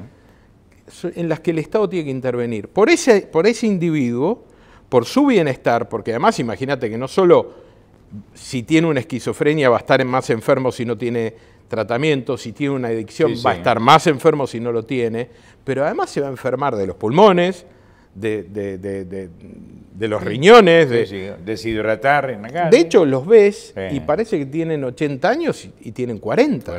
las que el Estado tiene que intervenir. Por ese, por ese individuo, por su bienestar, porque además imagínate que no solo si tiene una esquizofrenia va a estar más enfermo si no tiene tratamiento, si tiene una adicción va a estar más enfermo si no lo tiene, pero además se va a enfermar de los pulmones, de, los riñones. de deshidratar en la De hecho, los ves y parece que tienen 80 años y, tienen 40.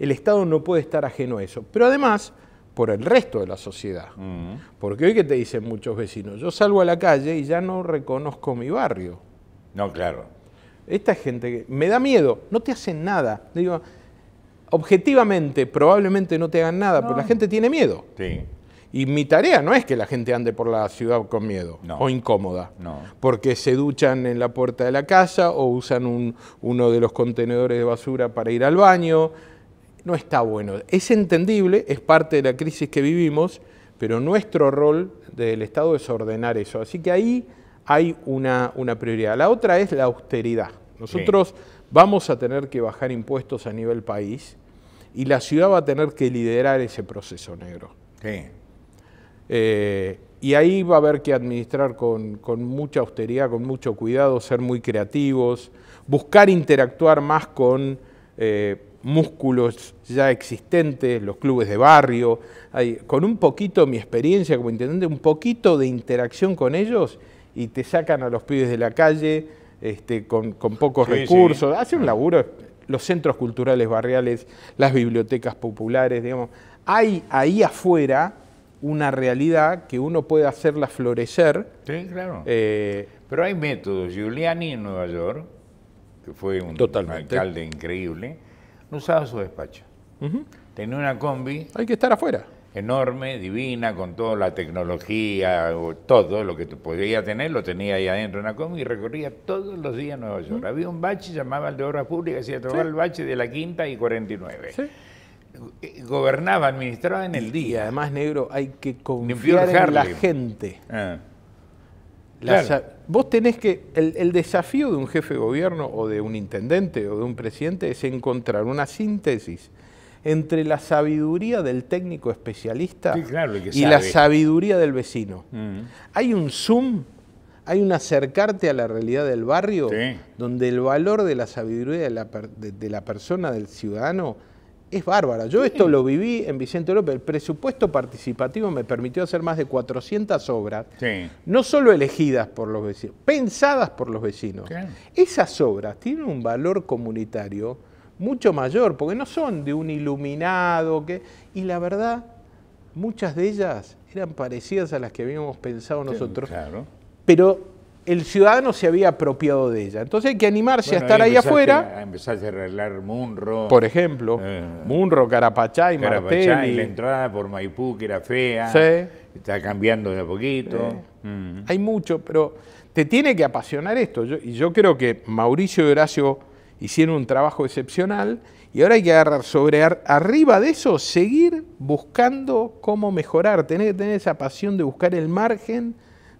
el Estado no puede estar ajeno a eso. Pero además, por el resto de la sociedad. Mm. Porque hoy que te dicen muchos vecinos, yo salgo a la calle y ya no reconozco mi barrio. No, claro. Esta gente me da miedo, no te hacen nada. Digo, objetivamente, probablemente no te hagan nada, pero la gente tiene miedo. Sí. Y mi tarea no es que la gente ande por la ciudad con miedo o incómoda, porque se duchan en la puerta de la casa o usan un, uno de los contenedores de basura para ir al baño. No está bueno. Es entendible, es parte de la crisis que vivimos, pero nuestro rol del Estado es ordenar eso. Así que ahí hay una, prioridad. La otra es la austeridad. Nosotros vamos a tener que bajar impuestos a nivel país y la ciudad va a tener que liderar ese proceso negro. Sí. Eh, y ahí va a haber que administrar con, mucha austeridad, con mucho cuidado, ser muy creativos, buscar interactuar más con eh, músculos ya existentes, los clubes de barrio. con un poquito, mi experiencia como intendente, un poquito de interacción con ellos y te sacan a los pibes de la calle este, con, pocos recursos. Hace un ah. laburo, los centros culturales barriales, las bibliotecas populares, digamos. Hay ahí afuera una realidad que uno puede hacerla florecer. Sí, claro. Eh, Pero hay métodos. Giuliani en Nueva York, que fue un, alcalde increíble, no usaba su despacho. Tenía una combi. Hay que estar afuera. Enorme, divina, con toda la tecnología, todo lo que podía tener, lo tenía ahí adentro en una combi y recorría todos los días Nueva York. Había un bache, llamaba al de Obras Públicas, hacía tomar el bache de la quinta y 49. Sí gobernaba, administraba en el día. Y además, negro, hay que confiar en la gente. Ah. Vos tenés que. El, desafío de un jefe de gobierno o de un intendente o de un presidente es encontrar una síntesis entre la sabiduría del técnico especialista y la sabiduría del vecino. Mm. Hay un zoom, hay un acercarte a la realidad del barrio donde el valor de la sabiduría de la persona, del ciudadano, es bárbara. Yo esto lo viví en Vicente López. El presupuesto participativo me permitió hacer más de 400 obras, no solo elegidas por los vecinos, pensadas por los vecinos. Esas obras tienen un valor comunitario mucho mayor, porque no son de un iluminado. Y la verdad, muchas de ellas eran parecidas a las que habíamos pensado nosotros. Pero el ciudadano se había apropiado de ella. Entonces hay que animarse a estar ahí, afuera. A, empezar a arreglar Munro. Por ejemplo, eh. Munro, Carapachay, Carapachá y la entrada por Maipú, que era fea. Sí. Está cambiando de a poquito. Mm. Hay mucho, pero te tiene que apasionar esto. y yo creo que Mauricio y Horacio hicieron un trabajo excepcional y ahora hay que agarrar sobre arriba de eso, seguir buscando cómo mejorar. Tenés que tener esa pasión de buscar el margen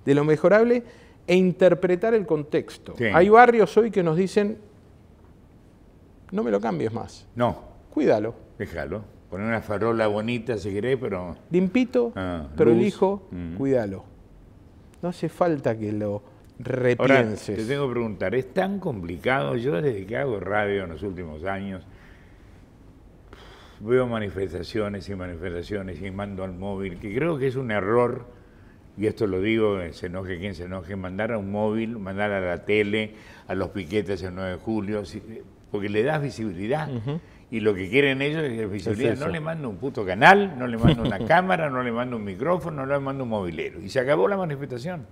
de lo mejorable e interpretar el contexto. Hay barrios hoy que nos dicen, no me lo cambies más. No. Cuídalo. Déjalo. Poner una farola bonita si querés, pero... Limpito, ah, pero elijo, mm. cuídalo. No hace falta que lo repienses. te tengo que preguntar, ¿es tan complicado? Yo desde que hago radio en los últimos años, veo manifestaciones y manifestaciones y mando al móvil, que creo que es un error y esto lo digo, eh, se enoje quien se enoje, mandar a un móvil, mandar a la tele, a los piquetes el 9 de julio, eh, porque le das visibilidad. Y lo que quieren ellos es visibilidad. no le mando un puto canal, no le mando una cámara, no le mando un micrófono, no le mando un mobilero. Y se acabó la manifestación.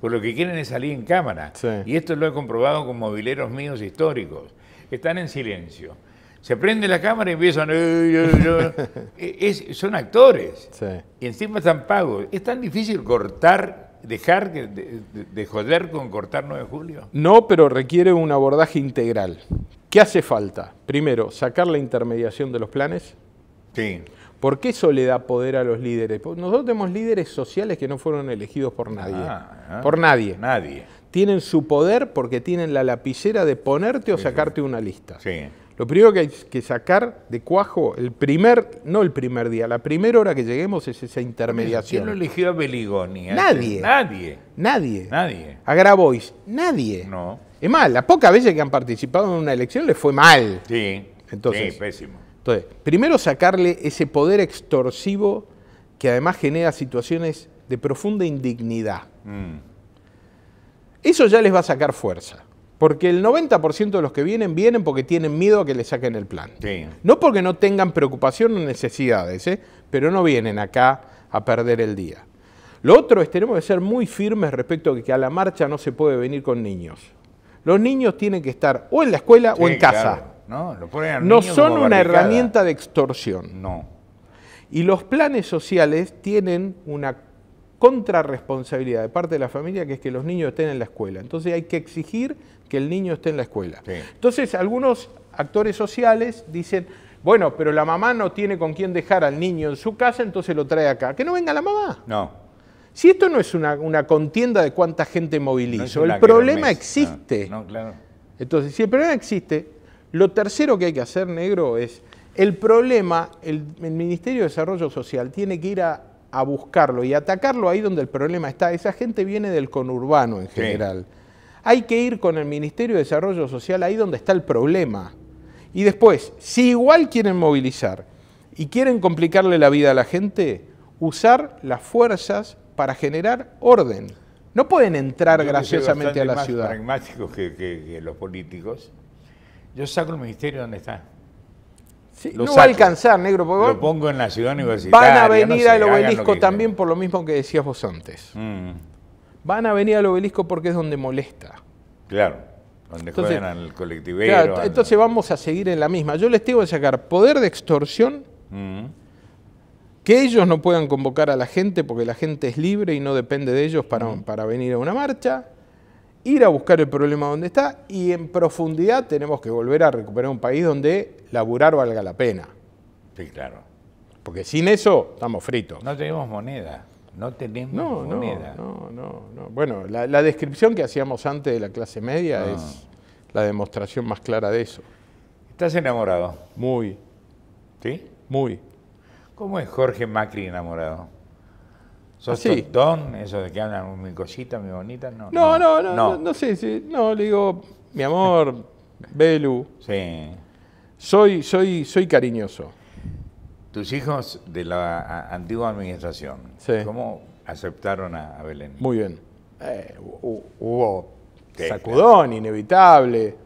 Pues lo que quieren es salir en cámara. Y esto lo he comprobado con mobileros míos históricos. Están en silencio se prende la cámara y empiezan. E, son actores. Y encima están pagos. ¿Es tan difícil cortar, dejar de, joder con cortar 9 de julio? No, pero requiere un abordaje integral. ¿Qué hace falta? Primero, sacar la intermediación de los planes. Sí. ¿Por qué eso le da poder a los líderes? nosotros tenemos líderes sociales que no fueron elegidos por nadie. Ah, ah. por nadie. Nadie. Tienen su poder porque tienen la lapicera de ponerte o sacarte una lista. Sí. Lo primero que hay que sacar de cuajo, el primer, no el primer día, la primera hora que lleguemos es esa intermediación. ¿Quién lo eligió a Beligoni? Nadie. Nadie. Nadie. Nadie. A Grabois, nadie. No. Es mal, las pocas veces que han participado en una elección les fue mal. Sí. Entonces, sí, pésimo. Entonces, primero sacarle ese poder extorsivo que además genera situaciones de profunda indignidad. Mm. Eso ya les va a sacar fuerza. Porque el 90% de los que vienen, vienen porque tienen miedo a que le saquen el plan. No porque no tengan preocupación o necesidades, ¿eh? pero no vienen acá a perder el día. Lo otro es, tenemos que ser muy firmes respecto a que a la marcha no se puede venir con niños. Los niños tienen que estar o en la escuela o en casa. No, son una herramienta de extorsión. No. Y los planes sociales tienen una contrarresponsabilidad de parte de la familia que es que los niños estén en la escuela. Entonces hay que exigir que el niño esté en la escuela. Entonces algunos actores sociales dicen, bueno, pero la mamá no tiene con quién dejar al niño en su casa, entonces lo trae acá. Que no venga la mamá. No. Si esto no es una, contienda de cuánta gente movilizo, el problema existe. Ah, no, claro. Entonces, si el problema existe, lo tercero que hay que hacer, negro, es el problema, el Ministerio de Desarrollo Social tiene que ir a a buscarlo y atacarlo ahí donde el problema está. Esa gente viene del conurbano en general. Hay que ir con el Ministerio de Desarrollo Social ahí donde está el problema. Y después, si igual quieren movilizar y quieren complicarle la vida a la gente, usar las fuerzas para generar orden. No pueden entrar graciosamente a la ciudad. pragmáticos que, los políticos. Yo saco el ministerio donde está no va a alcanzar, negro. lo pongo en la ciudad universitaria. Van a venir al obelisco también por lo mismo que decías vos antes. Mm. Van a venir al obelisco porque es donde molesta. Claro, donde entonces, juegan al Entonces vamos a seguir en la misma. Yo les tengo que sacar poder de extorsión, mm. que ellos no puedan convocar a la gente porque la gente es libre y no depende de ellos para, mm. para venir a una marcha ir a buscar el problema donde está y en profundidad tenemos que volver a recuperar un país donde laburar valga la pena. Sí, claro. Porque sin eso estamos fritos. No tenemos moneda. No tenemos moneda. No, no, no, Bueno, la, descripción que hacíamos antes de la clase media es la demostración más clara de eso. ¿Estás enamorado? Muy. ¿Sí? Muy. ¿Cómo es Jorge Macri enamorado? ¿Sos ah, tontón? Eso de que hablan mi cosita, mi bonita, no. No, no, no, no, no, sé, sí, no, le digo, mi amor, Belu. Sí. Soy, soy, soy cariñoso. Tus hijos de la antigua administración, sí. ¿cómo aceptaron a, Belén? Muy bien. Eh, hubo sacudón, inevitable.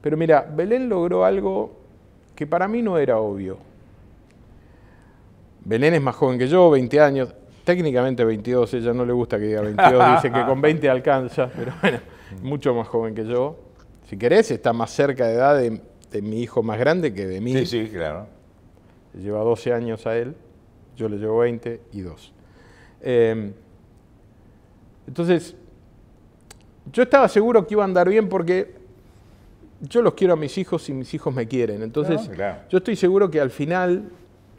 Pero mira, Belén logró algo que para mí no era obvio. Belén es más joven que yo, 20 años técnicamente 22, ella no le gusta que diga 22, dice que con 20 alcanza, pero bueno, mucho más joven que yo. Si querés, está más cerca de edad de, mi hijo más grande que de mí. Sí, sí, claro. Lleva 12 años a él, yo le llevo 20 y 2. Em, entonces, yo estaba seguro que iba a andar bien porque yo los quiero a mis hijos y mis hijos me quieren. Entonces, ah, yo estoy seguro que al final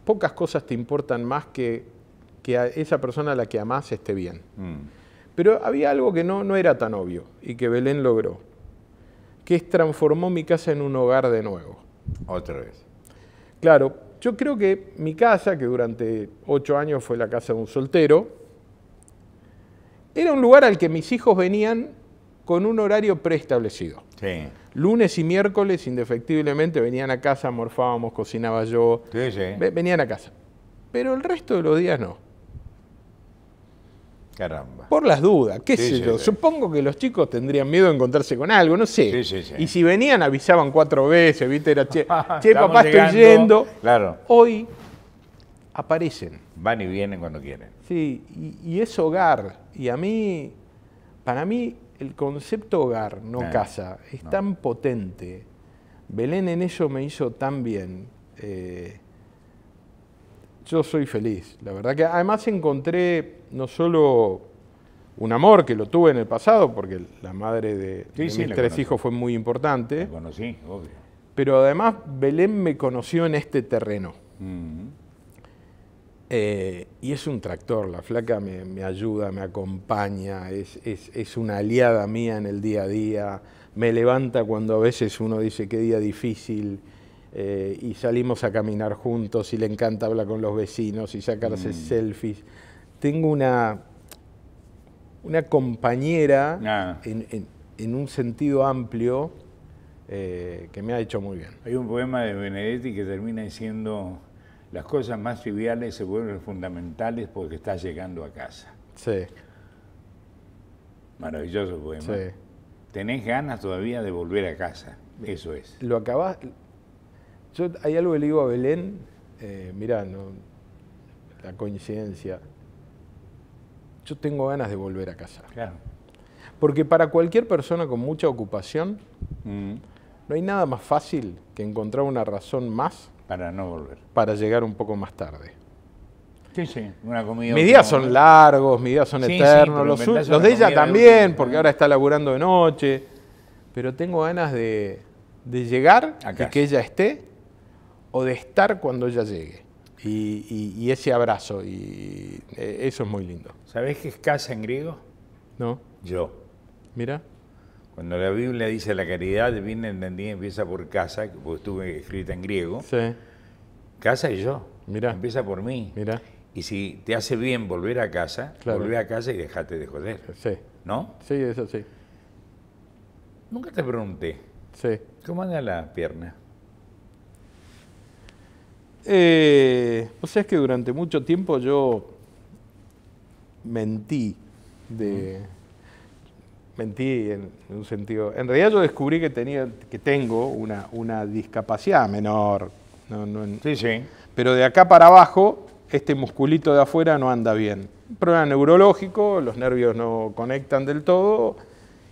pocas cosas te importan más que esa persona a la que amás esté bien. Mm. Pero había algo que no, no era tan obvio y que Belén logró, que es transformó mi casa en un hogar de nuevo. Otra vez. Claro, yo creo que mi casa, que durante ocho años fue la casa de un soltero, era un lugar al que mis hijos venían con un horario preestablecido. Lunes y miércoles, indefectiblemente, venían a casa, morfábamos, cocinaba yo. Venían a casa. Pero el resto de los días no. Caramba. Por las dudas, qué sé yo. Supongo que los chicos tendrían miedo de encontrarse con algo, no sé. Y si venían, avisaban cuatro veces, ¿viste? Era, che, che papá, estoy yendo. Claro. Hoy aparecen. Van y vienen cuando quieren. Sí, y, es hogar. Y a mí, para mí, el concepto hogar, no eh, casa, es tan potente. Belén en eso me hizo tan bien. Eh, yo soy feliz. La verdad que además encontré no solo un amor que lo tuve en el pasado, porque la madre de, mis tres hijos fue muy importante. Bueno, sí, obvio. Pero además Belén me conoció en este terreno. Eh, y es un tractor, la flaca me, ayuda, me acompaña, es, es una aliada mía en el día a día, me levanta cuando a veces uno dice qué día difícil eh, y salimos a caminar juntos y le encanta hablar con los vecinos y sacarse mm. selfies. Tengo una, una compañera ah. en, un sentido amplio eh, que me ha hecho muy bien. Hay un poema de Benedetti que termina diciendo, las cosas más triviales se vuelven fundamentales porque estás llegando a casa. Sí. Maravilloso poema. Sí. Tenés ganas todavía de volver a casa, eso es. Lo acabás, yo hay algo que le digo a Belén, mira eh, mirá, la coincidencia. Yo tengo ganas de volver a casa. Porque para cualquier persona con mucha ocupación, mm. no hay nada más fácil que encontrar una razón más para no volver. Para llegar un poco más tarde. Sí, sí, Mis días son largos, mis días son eternos, los, de ella también, porque ahora está laburando de noche. Pero tengo ganas de, llegar, a que ella esté o de estar cuando ella llegue. Y, ese abrazo, y eh, eso es muy lindo. sabes qué es casa en griego? No. Yo. Mira. Cuando la Biblia dice la caridad, viene entendida, empieza por casa, porque estuve escrita en griego. Sí. Casa y yo. Mira. Empieza por mí. Mira. Y si te hace bien volver a casa, claro. a casa y dejate de joder. Sí. ¿No? Sí, eso sí. Nunca te pregunté. Sí. ¿Cómo anda la pierna? Eh, o sea, es que durante mucho tiempo yo mentí de... Mentí en, un sentido... En realidad yo descubrí que, tenía, que tengo una, una discapacidad menor. sí, sí. Pero de acá para abajo, este musculito de afuera no anda bien. Un problema neurológico, los nervios no conectan del todo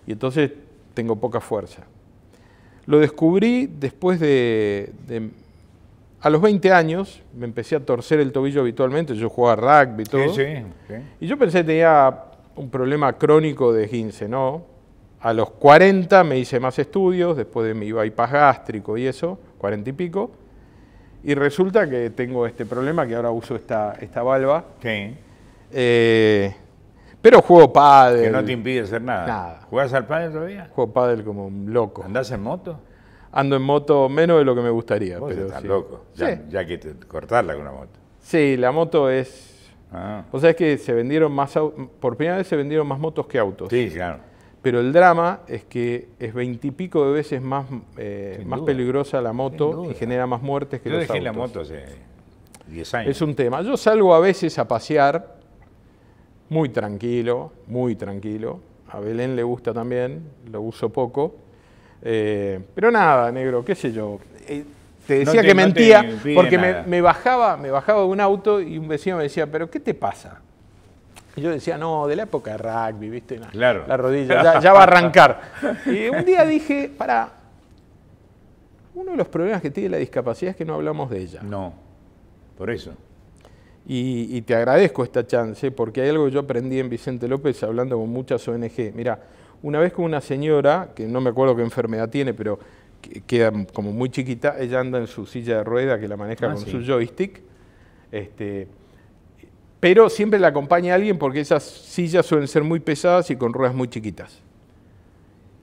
y entonces tengo poca fuerza. Lo descubrí después de a los 20 años me empecé a torcer el tobillo habitualmente, yo jugaba rugby y todo. Sí, sí, Y yo pensé que tenía un problema crónico de 15, ¿no? A los 40 me hice más estudios, después de mi bypass gástrico y eso, 40 y pico. Y resulta que tengo este problema, que ahora uso esta, esta valva. Sí. Eh, pero juego pádel. Que no te impide hacer nada. Nada. ¿Jugás al pádel todavía? Juego pádel como un loco. ¿Andás en moto? ando en moto menos de lo que me gustaría. pero estás loco. Ya, que cortarla con una moto. Sí, la moto es. Ah. O sea, es que se vendieron más. Por primera vez se vendieron más motos que autos. Sí, claro. Pero el drama es que es veintipico de veces más, eh, más peligrosa la moto y genera más muertes que los autos. Yo dejé la moto hace 10 años. Es un tema. Yo salgo a veces a pasear muy tranquilo, muy tranquilo. A Belén le gusta también, lo uso poco eh, pero nada, negro, qué sé yo. Eh, te decía que mentía porque me, bajaba, me bajaba de un auto y un vecino me decía, pero ¿qué te pasa? Y yo decía, no, de la época de rugby, viste, la, la rodilla, ya, va a arrancar. y un día dije, para, uno de los problemas que tiene la discapacidad es que no hablamos de ella. No, por eso. Y, y te agradezco esta chance porque hay algo que yo aprendí en Vicente López hablando con muchas ONG. Mira, una vez con una señora, que no me acuerdo qué enfermedad tiene, pero queda como muy chiquita, ella anda en su silla de rueda que la maneja ah, con su joystick, este, pero siempre la acompaña alguien porque esas sillas suelen ser muy pesadas y con ruedas muy chiquitas.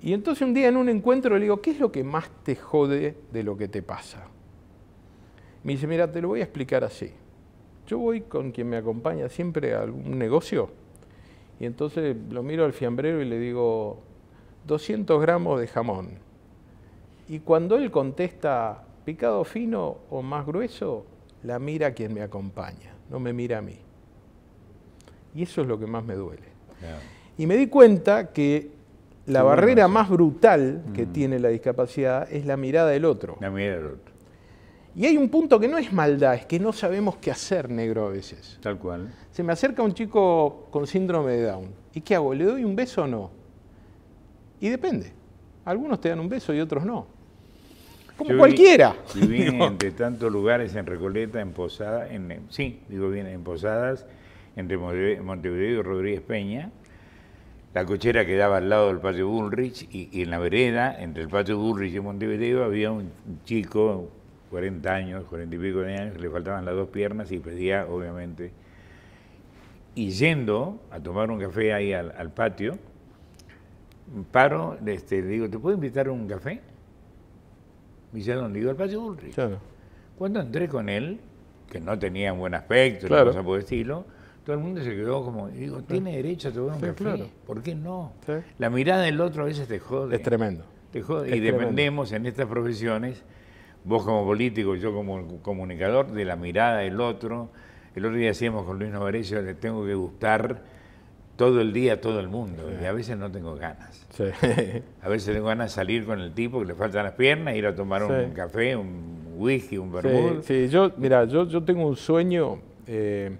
Y entonces un día en un encuentro le digo, ¿qué es lo que más te jode de lo que te pasa? Me dice, mira, te lo voy a explicar así. Yo voy con quien me acompaña siempre a algún negocio y entonces lo miro al fiambrero y le digo, 200 gramos de jamón. Y cuando él contesta, picado fino o más grueso, la mira quien me acompaña, no me mira a mí. Y eso es lo que más me duele. Y me di cuenta que la barrera más brutal que mm. tiene la discapacidad es la mirada del otro. La mirada del otro. Y hay un punto que no es maldad, es que no sabemos qué hacer negro a veces. Tal cual. Se me acerca un chico con síndrome de Down. ¿Y qué hago? ¿Le doy un beso o no? Y depende. Algunos te dan un beso y otros no. Como cualquiera. y vine de tantos lugares en Recoleta, en Posadas, en, eh, sí, digo bien, en Posadas, entre Montevideo y Rodríguez Peña. La cochera quedaba al lado del patio Bullrich y, en la vereda, entre el patio Bullrich y Montevideo, había un chico, 40 años, 40 y pico de años, le faltaban las dos piernas y pedía, obviamente. Y yendo a tomar un café ahí al, patio, paro, este, le digo, ¿te puedo invitar a un café? Me dice, ¿a dónde? Digo, al patio Ulrich. Claro. Cuando entré con él, que no tenía un buen aspecto, claro. cosa por el estilo, todo el mundo se quedó como, digo, tiene derecho a tomar un café, ¿por qué no? La mirada del otro a veces te jode. Es tremendo. Te jode. y dependemos en estas profesiones vos como político, yo como comunicador, de la mirada del otro. El otro día decíamos con Luis Novarecio, le tengo que gustar todo el día a todo el mundo. Y a veces no tengo ganas. A veces tengo ganas de salir con el tipo que le faltan las piernas, ir a tomar un café, un whisky, un vermut. Sí, yo, mira, yo, yo tengo un sueño. Eh,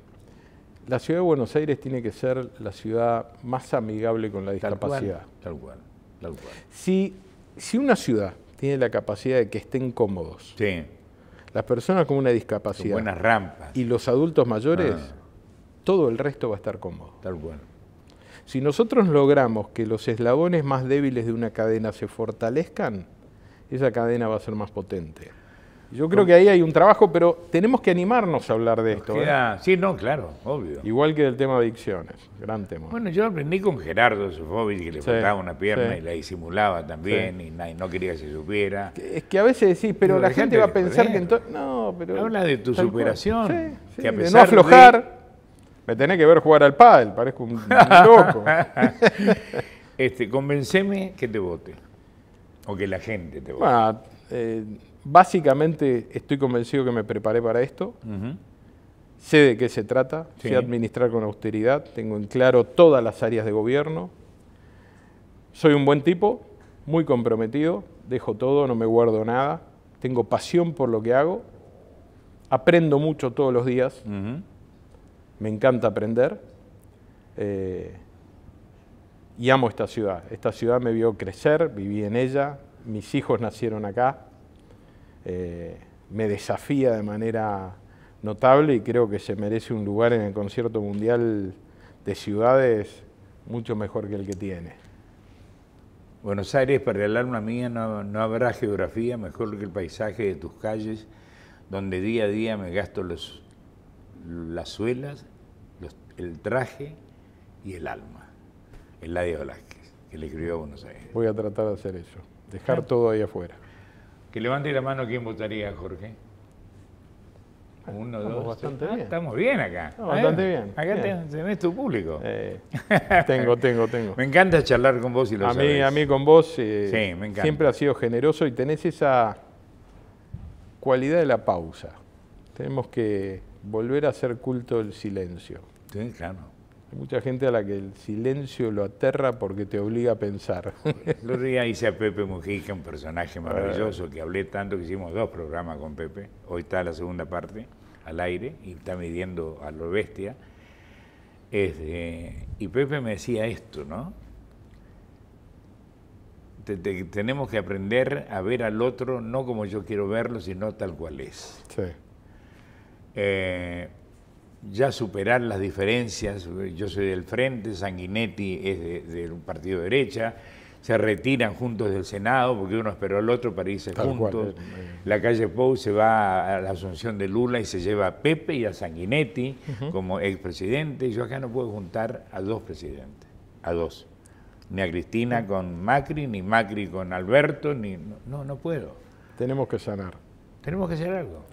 la ciudad de Buenos Aires tiene que ser la ciudad más amigable con la discapacidad. Tal cual. Tal cual. si una ciudad tiene la capacidad de que estén cómodos. Las personas con una discapacidad. buenas Y los adultos mayores, ah. todo el resto va a estar cómodo. Tal Si nosotros logramos que los eslabones más débiles de una cadena se fortalezcan, esa cadena va a ser más potente. Yo creo que ahí hay un trabajo, pero tenemos que animarnos a hablar de esto. ¿eh? sí, no, claro, obvio. Igual que del tema de adicciones, gran tema. Bueno, yo aprendí con Gerardo Sofovich, que le faltaba una pierna y la disimulaba también, y no quería que se supiera. Es que a veces decís, pero, la gente, va a pensar que entonces... No, pero... Habla de tu superación. Que de no aflojar. Me tenés que ver jugar al pádel, parezco un, loco. este, convenceme que te vote, o que la gente te vote. Bueno, eh, básicamente estoy convencido que me preparé para esto. Sé de qué se trata, sé administrar con austeridad, tengo en claro todas las áreas de gobierno. Soy un buen tipo, muy comprometido, dejo todo, no me guardo nada, tengo pasión por lo que hago, aprendo mucho todos los días, me encanta aprender eh, y amo esta ciudad. Esta ciudad me vio crecer, viví en ella, mis hijos nacieron acá, eh, me desafía de manera notable y creo que se merece un lugar en el concierto mundial de ciudades mucho mejor que el que tiene. Buenos Aires, para el alma mía, no, habrá geografía mejor que el paisaje de tus calles, donde día a día me gasto los, las suelas, el traje y el alma. El Eladio Velázquez, que le escribió a Buenos Aires. Voy a tratar de hacer eso, dejar ah. todo ahí afuera. Que levante la mano quién votaría, Jorge. Uno, estamos dos. Bastante ah, bien. estamos bien acá. bastante ah, bien. Acá tenés tu público. Eh, tengo, tengo, tengo. me encanta charlar con vos y lo a Mí, a mí con vos eh, siempre ha sido generoso y tenés esa cualidad de la pausa. Tenemos que volver a hacer culto del silencio. Sí, claro. Hay mucha gente a la que el silencio lo aterra porque te obliga a pensar. El otro día hice a Pepe Mujica, un personaje ah. maravilloso, que hablé tanto que hicimos dos programas con Pepe. Hoy está la segunda parte al aire y está midiendo a lo bestia. y Pepe me decía esto, ¿no? tenemos que aprender a ver al otro no como yo quiero verlo, sino tal cual es. Sí. Eh, ya superar las diferencias. Yo soy del frente, Sanguinetti es del de un partido de derecha. Se retiran juntos del Senado porque uno esperó al otro para irse juntos. Eh, eh. La calle Pou se va a la asunción de Lula y se lleva a Pepe y a Sanguinetti como expresidente. Yo acá no puedo juntar a dos presidentes, a dos. Ni a Cristina mm. con Macri, ni Macri con Alberto, ni no, no puedo. Tenemos que sanar. Tenemos que hacer algo.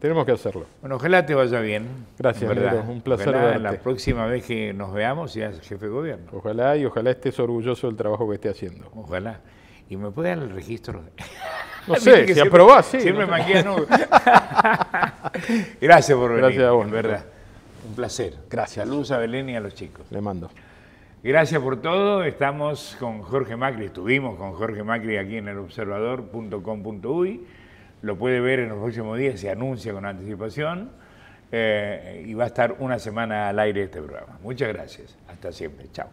Tenemos que, hacerlo. Bueno, ojalá te vaya bien. Gracias, Nero, Un placer ojalá La próxima vez que nos veamos seas jefe de gobierno. Ojalá y ojalá estés orgulloso del trabajo que esté haciendo. Ojalá. ¿Y me puede dar el registro? No sé, si aprobás, sí. Siempre me sé. Gracias por venir. Gracias a verdad. Un placer. Gracias. Saludos a Belén y a los chicos. Le mando. Gracias por todo. Estamos con Jorge Macri, estuvimos con Jorge Macri aquí en el observador.com.uy lo puede ver en los próximos días, se anuncia con anticipación eh, y va a estar una semana al aire este programa. Muchas gracias, hasta siempre, chao.